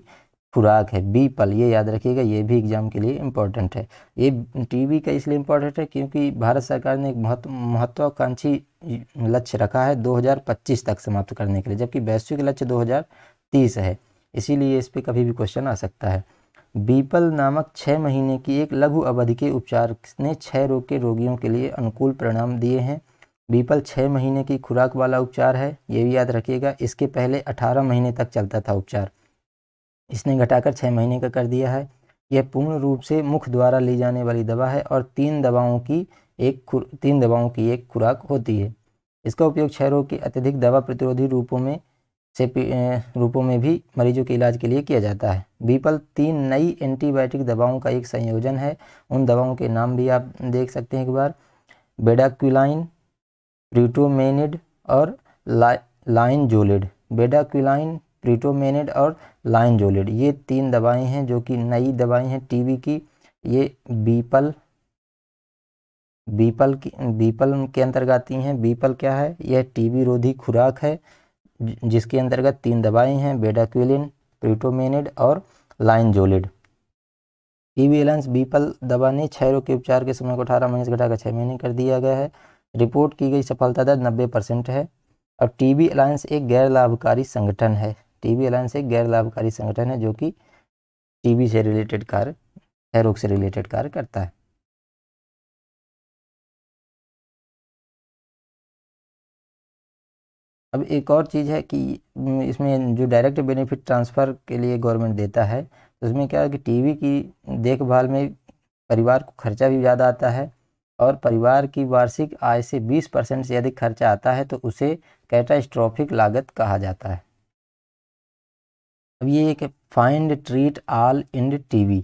खुराक है बी पल ये याद रखिएगा ये भी एग्जाम के लिए इम्पोर्टेंट है ये टीबी का इसलिए इम्पोर्टेंट है क्योंकि भारत सरकार ने एक महत्व महत्वाकांक्षी लक्ष्य रखा है 2025 तक समाप्त करने के लिए जबकि वैश्विक लक्ष्य 2030 है इसीलिए इस पर कभी भी क्वेश्चन आ सकता है बीपल नामक छः महीने की एक लघु अवधि के उपचार ने छः रोग के रोगियों के लिए अनुकूल परिणाम दिए हैं बीपल छः महीने की खुराक वाला उपचार है ये भी याद रखिएगा इसके पहले अठारह महीने तक चलता था उपचार इसने घटाकर छः महीने का कर दिया है यह पूर्ण रूप से मुख द्वारा ली जाने वाली दवा है और तीन दवाओं की एक तीन दवाओं की एक खुराक होती है इसका उपयोग क्षय रोग के अत्यधिक दवा प्रतिरोधी रूपों में से रूपों में भी मरीजों के इलाज के लिए किया जाता है बीपल तीन नई एंटीबायोटिक दवाओं का एक संयोजन है उन दवाओं के नाम भी आप देख सकते हैं एक बार बेडाक्यूलाइन प्रीटोमेनिड और लाइन जोलिड बेडाक्विलाइन प्रीटोमेनिड और लाइन जोलिड ये तीन दवाएं हैं जो कि नई दवाएं हैं टीबी की ये बीपल बीपल की बीपल के अंतर्गत ही हैं बीपल क्या है यह टीबी रोधी खुराक है जिसके अंतर्गत तीन दवाएं हैं बेडाक्विलिन प्रीटोमेनिड और लाइनजोलिड टीबी एलाइंस बीपल दवा ने क्षय रोग के उपचार के समय को अठारह महीने से घटाकर छः महीने कर दिया गया है रिपोर्ट की गई सफलता दर नब्बे परसेंट है और टीबी अलायंस एक गैर लाभकारी संगठन है टीबी अलायंस एक गैर लाभकारी संगठन है जो कि टीबी से रिलेटेड कार्य है रोग से रिलेटेड कार्य करता है अब एक और चीज़ है कि इसमें जो डायरेक्ट बेनिफिट ट्रांसफ़र के लिए गवर्नमेंट देता है उसमें क्या है कि टीवी की देखभाल में परिवार को खर्चा भी ज़्यादा आता है और परिवार की वार्षिक आय से 20 परसेंट से अधिक खर्चा आता है तो उसे कैटास्ट्रॉफिक लागत कहा जाता है अब ये एक find treat all end TB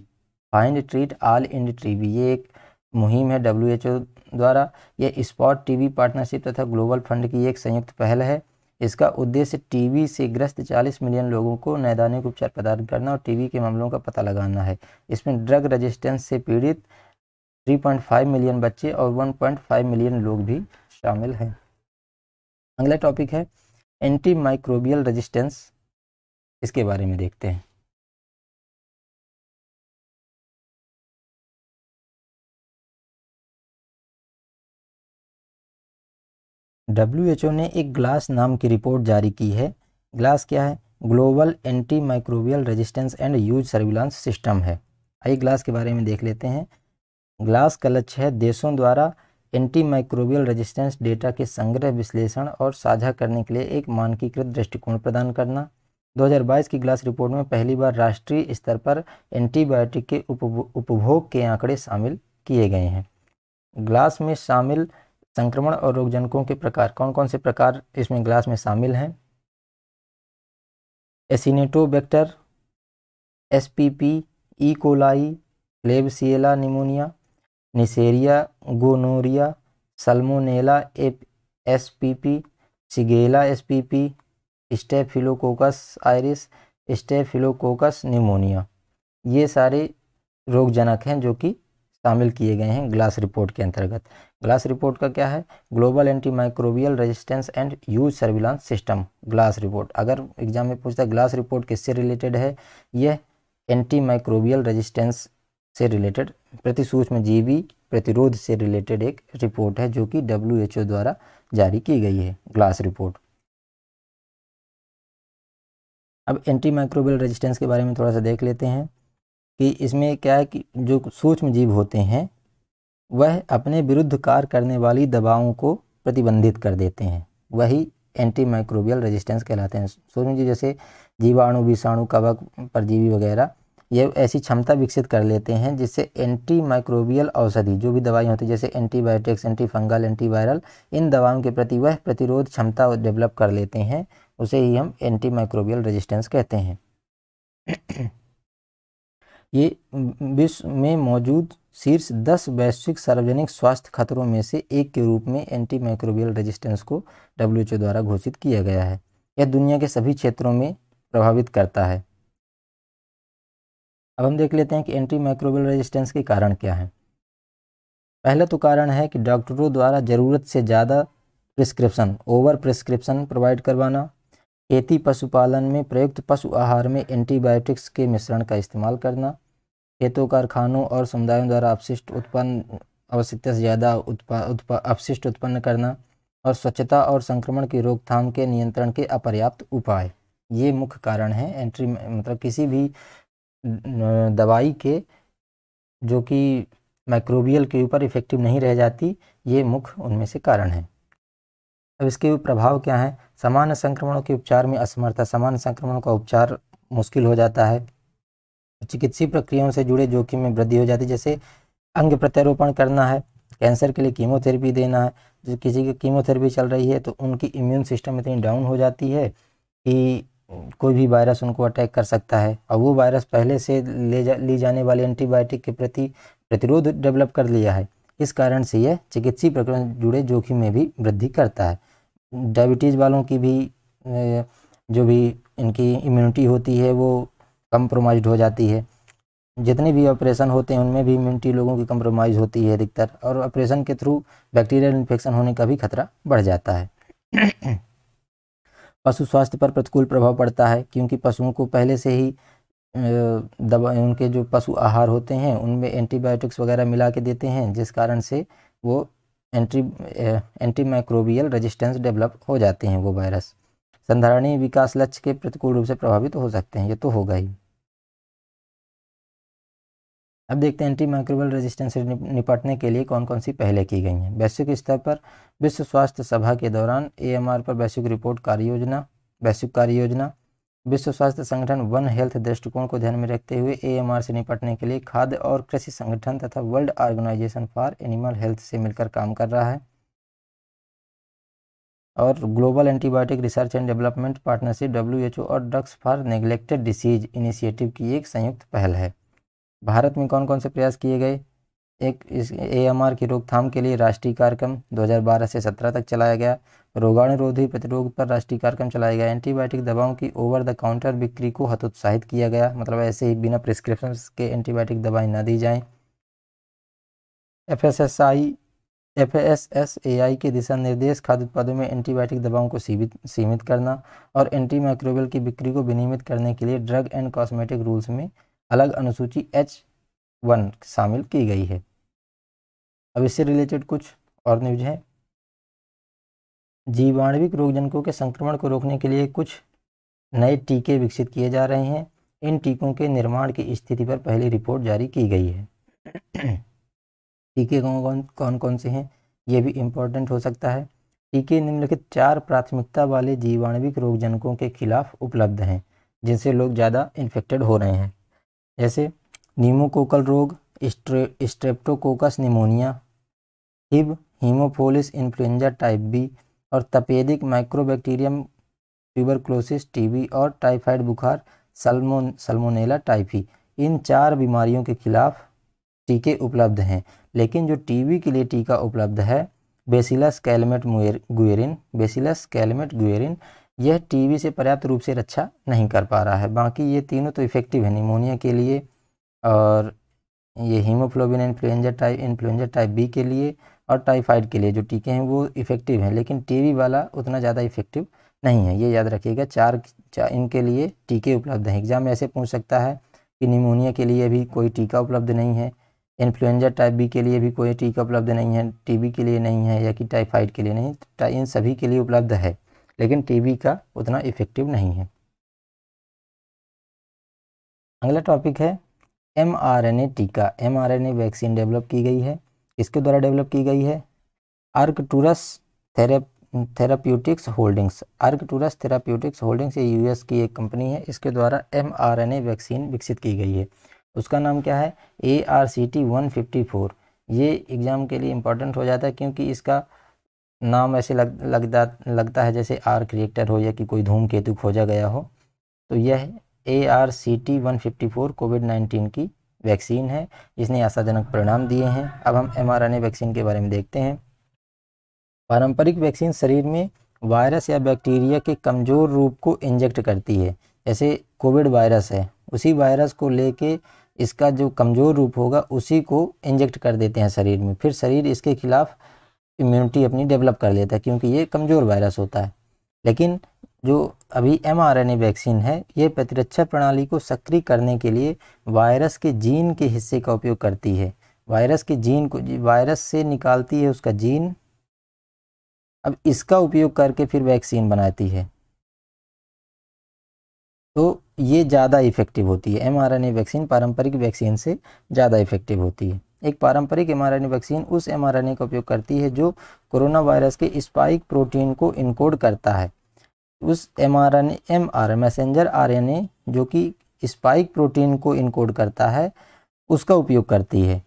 find treat all end TB ये एक मुहिम है डब्ल्यू द्वारा यह स्पॉट टीबी पार्टनरशिप तथा ग्लोबल फंड की एक संयुक्त पहल है इसका उद्देश्य टीवी से ग्रस्त 40 मिलियन लोगों को नैदानिक उपचार प्रदान करना और टीवी के मामलों का पता लगाना है इसमें ड्रग रेजिस्टेंस से पीड़ित 3.5 मिलियन बच्चे और 1.5 मिलियन लोग भी शामिल हैं अगला टॉपिक है एंटी माइक्रोबियल रेजिस्टेंस इसके बारे में देखते हैं डब्ल्यू ने एक ग्लास नाम की रिपोर्ट जारी की है ग्लास क्या है global antimicrobial resistance and use surveillance system है आइए ग्लास के बारे में देख लेते हैं ग्लास कलच है देशों द्वारा एंटी माइक्रोबियल रेजिस्टेंस डेटा के संग्रह विश्लेषण और साझा करने के लिए एक मानकीकृत दृष्टिकोण प्रदान करना 2022 की ग्लास रिपोर्ट में पहली बार राष्ट्रीय स्तर पर एंटीबायोटिक के उपभोग के आंकड़े शामिल किए गए हैं ग्लास में शामिल संक्रमण और रोगजनकों के प्रकार कौन कौन से प्रकार इसमें ग्लास में शामिल हैं बैक्टर S P P E coli Klebsiella pneumoniae Neisseria gonorrhoeae Salmonella S P P Shigella S P P Staphylococcus aureus Staphylococcus pneumoniae ये सारे रोगजनक हैं जो कि शामिल किए गए हैं ग्लास रिपोर्ट के अंतर्गत ग्लास रिपोर्ट का क्या है global antimicrobial resistance and use surveillance system GLASS report अगर एग्जाम में पूछता है ग्लास रिपोर्ट किससे रिलेटेड है यह एंटी माइक्रोबियल रेजिस्टेंस से रिलेटेड प्रति सूक्ष्म जीवी प्रतिरोध से रिलेटेड एक रिपोर्ट है जो कि डब्ल्यू द्वारा जारी की गई है ग्लास रिपोर्ट अब एंटी माइक्रोबियल रेजिस्टेंस के बारे में थोड़ा सा देख लेते हैं कि इसमें क्या है कि जो सूक्ष्म जीव होते हैं वह अपने विरुद्ध कार्य करने वाली दवाओं को प्रतिबंधित कर देते हैं वही एंटी माइक्रोबियल रेजिस्टेंस कहलाते हैं सूक्ष्म जीव जैसे जीवाणु विषाणु कवक परजीवी वगैरह ये ऐसी क्षमता विकसित कर लेते हैं जिससे एंटी माइक्रोबियल औषधि जो भी दवाई होती है जैसे एंटीबायोटिक्स एंटी फंगल एंटीवायरल इन दवाओं के प्रति वह प्रतिरोध क्षमता डेवलप कर लेते हैं उसे ही हम एंटी माइक्रोबियल रेजिस्टेंस कहते हैं [clears throat] ये विश्व में मौजूद शीर्ष दस वैश्विक सार्वजनिक स्वास्थ्य खतरों में से एक के रूप में एंटी माइक्रोबियल रजिस्टेंस को डब्ल्यू द्वारा घोषित किया गया है यह दुनिया के सभी क्षेत्रों में प्रभावित करता है अब हम देख लेते हैं कि एंटी माइक्रोबियल रेजिस्टेंस के कारण क्या है पहला तो कारण है कि डॉक्टरों द्वारा ज़रूरत से ज़्यादा प्रिस्क्रिप्शन ओवर प्रिस्क्रिप्शन प्रोवाइड करवाना खेती पशुपालन में प्रयुक्त पशु आहार में एंटीबायोटिक्स के मिश्रण का इस्तेमाल करना खेतों कारखानों और समुदायों द्वारा अपशिष्ट उत्पन्न आवश्यकता से ज़्यादा उत्पा, उत्पा अपशिष्ट उत्पन्न करना और स्वच्छता और संक्रमण की रोकथाम के नियंत्रण के अपर्याप्त उपाय ये मुख्य कारण है एंट्री मतलब किसी भी दवाई के जो कि माइक्रोबियल के ऊपर इफ़ेक्टिव नहीं रह जाती ये मुख्य उनमें से कारण है अब इसके प्रभाव क्या है सामान्य संक्रमणों के उपचार में असमर्थता सामान्य संक्रमणों का उपचार मुश्किल हो जाता है चिकित्सीय प्रक्रियाओं से जुड़े जोखिम में वृद्धि हो जाती है जैसे अंग प्रत्यारोपण करना है कैंसर के लिए कीमोथेरेपी देना है जो किसी की कीमोथेरेपी चल रही है तो उनकी इम्यून सिस्टम इतनी डाउन हो जाती है कि कोई भी वायरस उनको अटैक कर सकता है और वो वायरस पहले से ले जा ली जाने वाले एंटीबायोटिक के प्रति प्रतिरोध डेवलप कर लिया है इस कारण से यह चिकित्सीय प्रकरण जुड़े जोखिम में भी वृद्धि करता है डायबिटीज़ वालों की भी जो भी इनकी इम्यूनिटी होती है वो कम्प्रोमाइज हो जाती है जितने भी ऑपरेशन होते हैं उनमें भी इम्यूनिटी लोगों की कम्प्रोमाइज़ होती है अधिकतर और ऑपरेशन के थ्रू बैक्टीरियल इन्फेक्शन होने का भी खतरा बढ़ जाता है पशु स्वास्थ्य पर प्रतिकूल प्रभाव पड़ता है क्योंकि पशुओं को पहले से ही दवा उनके जो पशु आहार होते हैं उनमें एंटीबायोटिक्स वगैरह मिला के देते हैं जिस कारण से वो anti antimicrobial resistance develop हो जाते हैं वो वायरस संधारणीय विकास लक्ष्य के प्रतिकूल रूप से प्रभावित तो हो सकते हैं ये तो होगा ही अब देखते हैं एंटी माइक्रोबल रेजिस्टेंस से निपटने के लिए कौन कौन सी पहले की गई हैं वैश्विक स्तर पर विश्व स्वास्थ्य सभा के दौरान एएमआर पर वैश्विक रिपोर्ट कार्य योजना वैश्विक कार्य योजना विश्व स्वास्थ्य संगठन वन हेल्थ दृष्टिकोण को ध्यान में रखते हुए एएमआर से निपटने के लिए खाद्य और कृषि संगठन तथा world organisation for animal health से मिलकर काम कर रहा है और global antibiotic research and development partnership W और drugs for neglected diseases initiative की एक संयुक्त पहल है भारत में कौन कौन से प्रयास किए गए एक इस एएमआर की रोकथाम के लिए राष्ट्रीय कार्यक्रम 2012 से 17 तक चलाया गया रोगाणुरोधी प्रतिरोग पर राष्ट्रीय कार्यक्रम चलाया गया एंटीबायोटिक दवाओं की ओवर द काउंटर बिक्री को हतोत्साहित किया गया मतलब ऐसे ही बिना प्रिस्क्रिप्शन के एंटीबायोटिक दवाएं ना दी जाएं F S S I F S S A I के दिशा निर्देश खाद्य उत्पादों में एंटीबायोटिक दवाओं को सीमित सीमित करना और एंटी माइक्रोबियल की बिक्री को विनियमित करने के लिए ड्रग एंड कॉस्मेटिक रूल्स में अलग अनुसूची एच वन शामिल की गई है अब इससे रिलेटेड कुछ और न्यूज है जीवाणविक रोगजनकों के संक्रमण को रोकने के लिए कुछ नए टीके विकसित किए जा रहे हैं इन टीकों के निर्माण की स्थिति पर पहली रिपोर्ट जारी की गई है टीके कौन कौन कौन से हैं ये भी इम्पोर्टेंट हो सकता है टीके निम्नलिखित चार प्राथमिकता वाले जीवाणविक रोगजनकों के खिलाफ उपलब्ध हैं जिनसे लोग ज़्यादा इन्फेक्टेड हो रहे हैं जैसे नीमोकोकल रोग स्ट्रे, Streptococcus pneumoniae Hib haemophilus influenzae type B और तपेदिक माइक्रोबैक्टीरियम ट्यूबरक्लोसिस टीबी और टाइफाइड बुखार सलमोनेला टाइप टाइफी इन चार बीमारियों के खिलाफ टीके उपलब्ध हैं लेकिन जो टीबी के लिए टीका उपलब्ध है bacillus Calmette Guerin bacillus Calmette Guerin यह टीबी से पर्याप्त रूप से रक्षा नहीं कर पा रहा है बाकी ये तीनों तो इफ़ेक्टिव है निमोनिया के लिए और ये haemophilus influenzae type influenzae type B के लिए और टाइफाइड के लिए जो टीके हैं वो इफ़ेक्टिव हैं लेकिन टीबी वाला उतना ज़्यादा इफ़ेक्टिव नहीं है ये याद रखिएगा चार, चार इनके लिए टीके उपलब्ध हैं एग्ज़ाम ऐसे पूछ सकता है कि निमोनिया के लिए भी कोई टीका उपलब्ध नहीं है इन्फ्लुएंजा टाइप बी के लिए भी कोई टीका उपलब्ध नहीं है टीबी के लिए नहीं है या कि टाइफाइड के लिए नहीं तो इन सभी के लिए उपलब्ध है लेकिन टीबी का उतना इफ़ेक्टिव नहीं है अगला टॉपिक है एम आर एन ए टीका M R N A vaccine develop की गई है इसके द्वारा डेवलप की गई है आर्कटूरस थेरेप therapeutics holdings Arcturus therapeutics holdings ये यूएस की एक कंपनी है इसके द्वारा M R N A vaccine विकसित की गई है उसका नाम क्या है A R C T one fifty four ये एग्ज़ाम के लिए इम्पॉर्टेंट हो जाता है क्योंकि इसका नाम ऐसे लग लगता लगता है जैसे आर क्रिएटर हो या कि कोई धूम केतु खोजा गया हो तो यह A R C T one fifty four Covid nineteen की वैक्सीन है जिसने आशाजनक परिणाम दिए हैं अब हम M R N A vaccine के बारे में देखते हैं पारंपरिक वैक्सीन शरीर में वायरस या बैक्टीरिया के कमज़ोर रूप को इंजेक्ट करती है जैसे कोविड वायरस है उसी वायरस को लेके इसका जो कमज़ोर रूप होगा उसी को इंजेक्ट कर देते हैं शरीर में फिर शरीर इसके खिलाफ इम्यूनिटी अपनी डेवलप कर लेता है क्योंकि ये कमज़ोर वायरस होता है लेकिन जो अभी एम वैक्सीन है ये प्रतिरक्षा प्रणाली को सक्रिय करने के लिए वायरस के जीन के हिस्से का उपयोग करती है वायरस के जीन को वायरस से निकालती है उसका जीन अब इसका उपयोग करके फिर वैक्सीन बनाती है तो ये ज़्यादा इफ़ेक्टिव होती है एम वैक्सीन पारंपरिक वैक्सीन से ज़्यादा इफ़ेक्टिव होती है एक पारंपरिक एम वैक्सीन उस एम का उपयोग करती है जो कोरोना वायरस के स्पाइक प्रोटीन को इनकोड करता है उस M R N M R messenger R N A जो कि स्पाइक प्रोटीन को इनकोड करता है उसका उपयोग करती है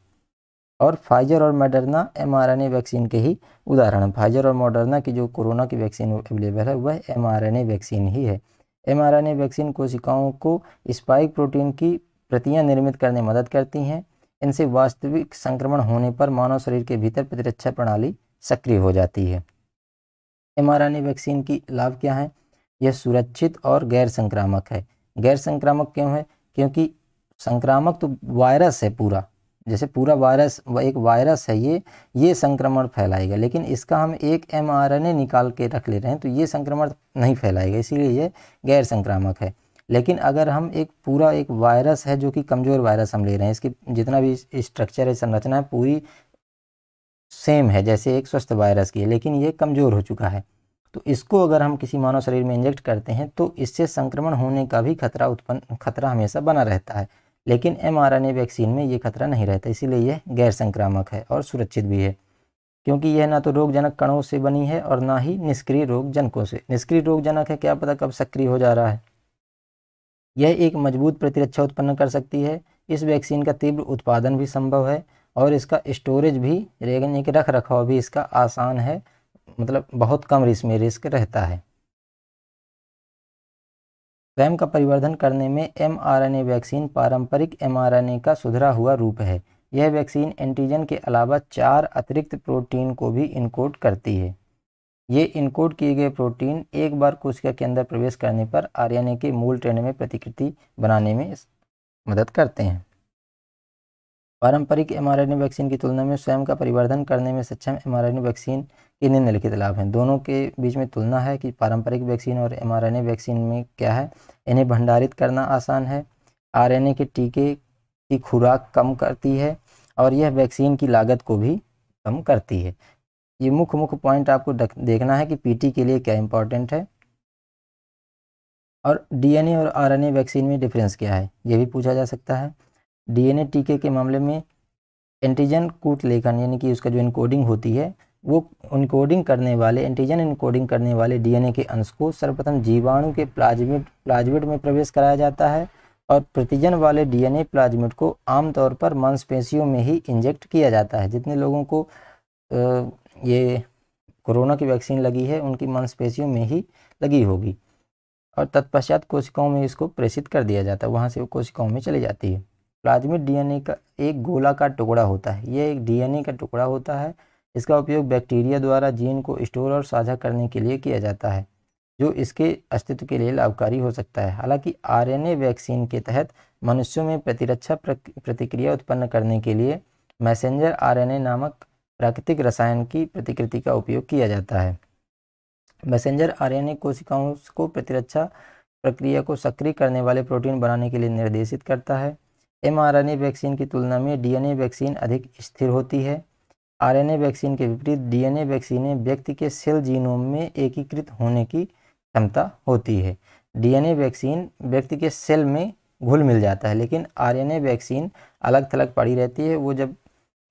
और फाइजर और Moderna M R N A vaccine के ही उदाहरण फाइजर और मॉडर्ना की जो कोरोना की वैक्सीन अवेलेबल है वह M R N A vaccine ही है M R N A vaccine कोशिकाओं को स्पाइक प्रोटीन की प्रतियां निर्मित करने मदद करती हैं इनसे वास्तविक संक्रमण होने पर मानव शरीर के भीतर प्रतिरक्षा प्रणाली सक्रिय हो जाती है एम वैक्सीन की लाभ क्या है यह सुरक्षित और गैर संक्रामक है गैर संक्रामक क्यों है क्योंकि संक्रामक तो वायरस है पूरा जैसे पूरा वायरस एक वायरस है ये ये संक्रमण फैलाएगा लेकिन इसका हम एक एम निकाल के रख ले रहे हैं तो ये संक्रमण नहीं फैलाएगा इसीलिए ये गैर संक्रामक है लेकिन अगर हम एक पूरा एक वायरस है जो कि कमज़ोर वायरस हम ले रहे हैं इसकी जितना भी स्ट्रक्चर है संरचना है पूरी सेम है जैसे एक स्वस्थ वायरस की है लेकिन ये कमज़ोर हो चुका है तो इसको अगर हम किसी मानव शरीर में इंजेक्ट करते हैं तो इससे संक्रमण होने का भी खतरा उत्पन्न खतरा हमेशा बना रहता है लेकिन एम वैक्सीन में ये खतरा नहीं रहता इसीलिए यह गैर संक्रामक है और सुरक्षित भी है क्योंकि यह ना तो रोगजनक कणों से बनी है और ना ही निष्क्रिय रोगजनकों से निष्क्रिय रोगजनक है क्या पता कब सक्रिय हो जा रहा है यह एक मजबूत प्रतिरक्षा उत्पन्न कर सकती है इस वैक्सीन का तीव्र उत्पादन भी संभव है और इसका स्टोरेज भी रेगन एक रख रखाव भी इसका आसान है मतलब बहुत कम रिस्क में रिस्क रहता है स्वयं का परिवर्धन करने में एमआरएनए वैक्सीन पारंपरिक एमआरएनए का सुधरा हुआ रूप है यह वैक्सीन एंटीजन के अलावा चार अतिरिक्त प्रोटीन को भी इनकोड करती है ये इनकोड किए गए प्रोटीन एक बार कोशिका के अंदर प्रवेश करने पर आरएनए के मूल ट्रेन में प्रतिकृति बनाने में मदद करते हैं पारंपरिक एमआरएनए वैक्सीन की तुलना में स्वयं का परिवर्धन करने में सक्षम एमआरएनए वैक्सीन के निम्नलिखित लाभ हैं दोनों के बीच में तुलना है कि पारंपरिक वैक्सीन और एम वैक्सीन में क्या है इन्हें भंडारित करना आसान है आर के टीके की खुराक कम करती है और यह वैक्सीन की लागत को भी कम करती है ये मुख्य मुख्य पॉइंट आपको देखना है कि पीटी के लिए क्या इंपॉर्टेंट है और डीएनए और आरएनए वैक्सीन में डिफरेंस क्या है ये भी पूछा जा सकता है डीएनए टीके के मामले में एंटीजन कूट लेखन यानी कि उसका जो इनकोडिंग होती है वो इनकोडिंग करने वाले एंटीजन इनकोडिंग करने वाले डीएनए के अंश को सर्वप्रथम जीवाणु के प्लाज्मिट प्लाज्मिट में प्रवेश कराया जाता है और प्रतिजन वाले डीएनए प्लाज्मिट को आमतौर पर मांसपेशियों में ही इंजेक्ट किया जाता है जितने लोगों को ये कोरोना की वैक्सीन लगी है उनकी मांसपेशियों में ही लगी होगी और तत्पश्चात कोशिकाओं में इसको प्रेषित कर दिया जाता है वहाँ से वो कोशिकाओं में चली जाती है प्लाज्मिक डीएनए का एक गोला का टुकड़ा होता है यह एक डीएनए का टुकड़ा होता है इसका उपयोग बैक्टीरिया द्वारा जीन को स्टोर और साझा करने के लिए किया जाता है जो इसके अस्तित्व के लिए लाभकारी हो सकता है हालांकि आरएनए वैक्सीन के तहत मनुष्यों में प्रतिरक्षा प्रतिक्रिया उत्पन्न करने के लिए मैसेंजर आरएनए नामक प्राकृतिक रसायन की प्रतिकृति का उपयोग किया जाता है मैसेंजर आरएनए कोशिकाओं को प्रतिरक्षा प्रक्रिया को सक्रिय करने वाले प्रोटीन बनाने के लिए निर्देशित करता है एमआरएनए वैक्सीन की तुलना में डीएनए वैक्सीन अधिक स्थिर होती है आरएनए वैक्सीन के विपरीत डीएनए वैक्सीनें व्यक्ति के सेल जीनोम में एकीकृत होने की क्षमता होती है डीएनए वैक्सीन व्यक्ति के सेल में घुल मिल जाता है लेकिन आरएनए वैक्सीन अलग थलग पड़ी रहती है वो जब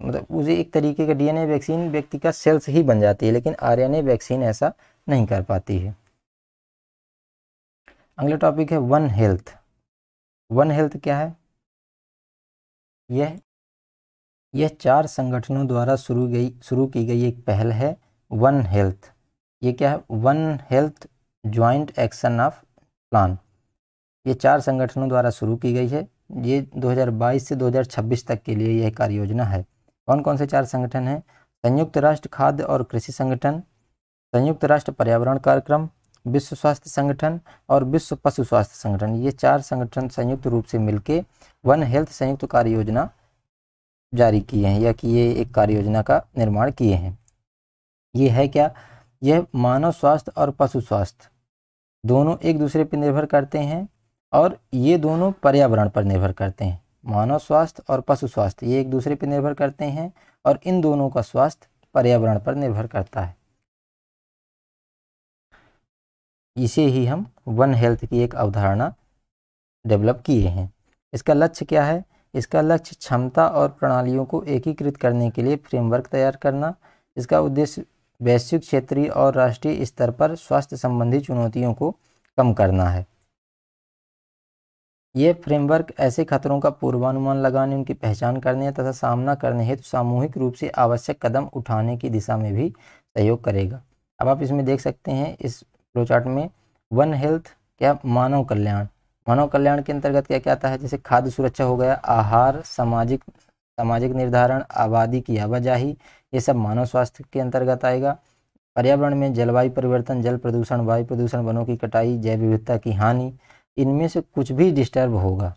मतलब उसे एक तरीके का डीएनए वैक्सीन व्यक्ति का सेल्स ही बन जाती है लेकिन आरएनए वैक्सीन ऐसा नहीं कर पाती है अगला टॉपिक है वन हेल्थ वन हेल्थ क्या है यह यह चार संगठनों द्वारा शुरू गई शुरू की गई एक पहल है वन हेल्थ ये क्या है one health joint action of plan ये चार संगठनों द्वारा शुरू की गई है ये 2022 से 2026 तक के लिए यह कार्य योजना है कौन कौन से चार संगठन हैं संयुक्त राष्ट्र खाद्य और कृषि संगठन संयुक्त राष्ट्र पर्यावरण कार्यक्रम विश्व स्वास्थ्य संगठन और विश्व पशु स्वास्थ्य संगठन ये चार संगठन संयुक्त रूप से मिलकर वन हेल्थ संयुक्त कार्य योजना जारी किए हैं या कि ये एक कार्य योजना का निर्माण किए हैं ये है क्या यह मानव स्वास्थ्य और पशु स्वास्थ्य दोनों एक दूसरे पर निर्भर करते हैं और ये दोनों पर्यावरण पर निर्भर करते हैं मानव स्वास्थ्य और पशु स्वास्थ्य ये एक दूसरे पर निर्भर करते हैं और इन दोनों का स्वास्थ्य पर्यावरण पर निर्भर करता है इसे ही हम वन हेल्थ की एक अवधारणा डेवलप किए हैं इसका लक्ष्य क्या है इसका लक्ष्य क्षमता और प्रणालियों को एकीकृत करने के लिए फ्रेमवर्क तैयार करना इसका उद्देश्य वैश्विक क्षेत्रीय और राष्ट्रीय स्तर पर स्वास्थ्य संबंधी चुनौतियों को कम करना है ये फ्रेमवर्क ऐसे खतरों का पूर्वानुमान लगाने उनकी पहचान करने तथा सामना करने हेतु तो सामूहिक रूप से आवश्यक कदम उठाने की दिशा में भी सहयोग करेगा अब आप इसमें देख सकते हैं इस फ्लोचार्ट में वन हेल्थ क्या मानव कल्याण मानव कल्याण के अंतर्गत क्या क्या आता है जैसे खाद्य सुरक्षा हो गया आहार सामाजिक सामाजिक निर्धारण आबादी की आवाजाही ये सब मानव स्वास्थ्य के अंतर्गत आएगा पर्यावरण में जलवायु परिवर्तन जल प्रदूषण वायु प्रदूषण वनों की कटाई जैव विविधता की हानि इनमें से कुछ भी डिस्टर्ब होगा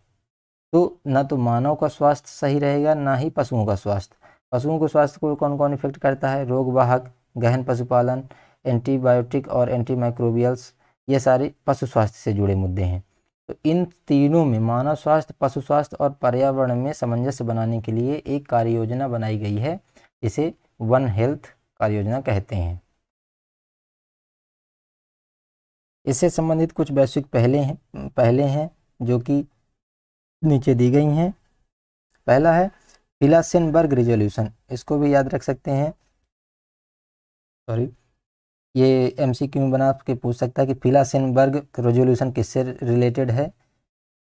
तो ना तो मानव का स्वास्थ्य सही रहेगा ना ही पशुओं का स्वास्थ्य पशुओं के स्वास्थ्य को कौन कौन इफेक्ट करता है रोग वाहक गहन पशुपालन एंटीबायोटिक और एंटी माइक्रोबियल्स ये सारे पशु स्वास्थ्य से जुड़े मुद्दे हैं तो इन तीनों में मानव स्वास्थ्य पशु स्वास्थ्य और पर्यावरण में सामंजस्य बनाने के लिए एक कार्य योजना बनाई गई है इसे वन हेल्थ कार्य योजना कहते हैं इससे संबंधित कुछ वैश्विक पहले हैं पहले हैं जो कि नीचे दी गई हैं पहला है फिलासेनबर्ग रिजोल्यूशन इसको भी याद रख सकते हैं सॉरी ये एम सी क्यू बना के पूछ सकता है कि फिलासेनबर्ग रेजोल्यूशन किससे रिलेटेड है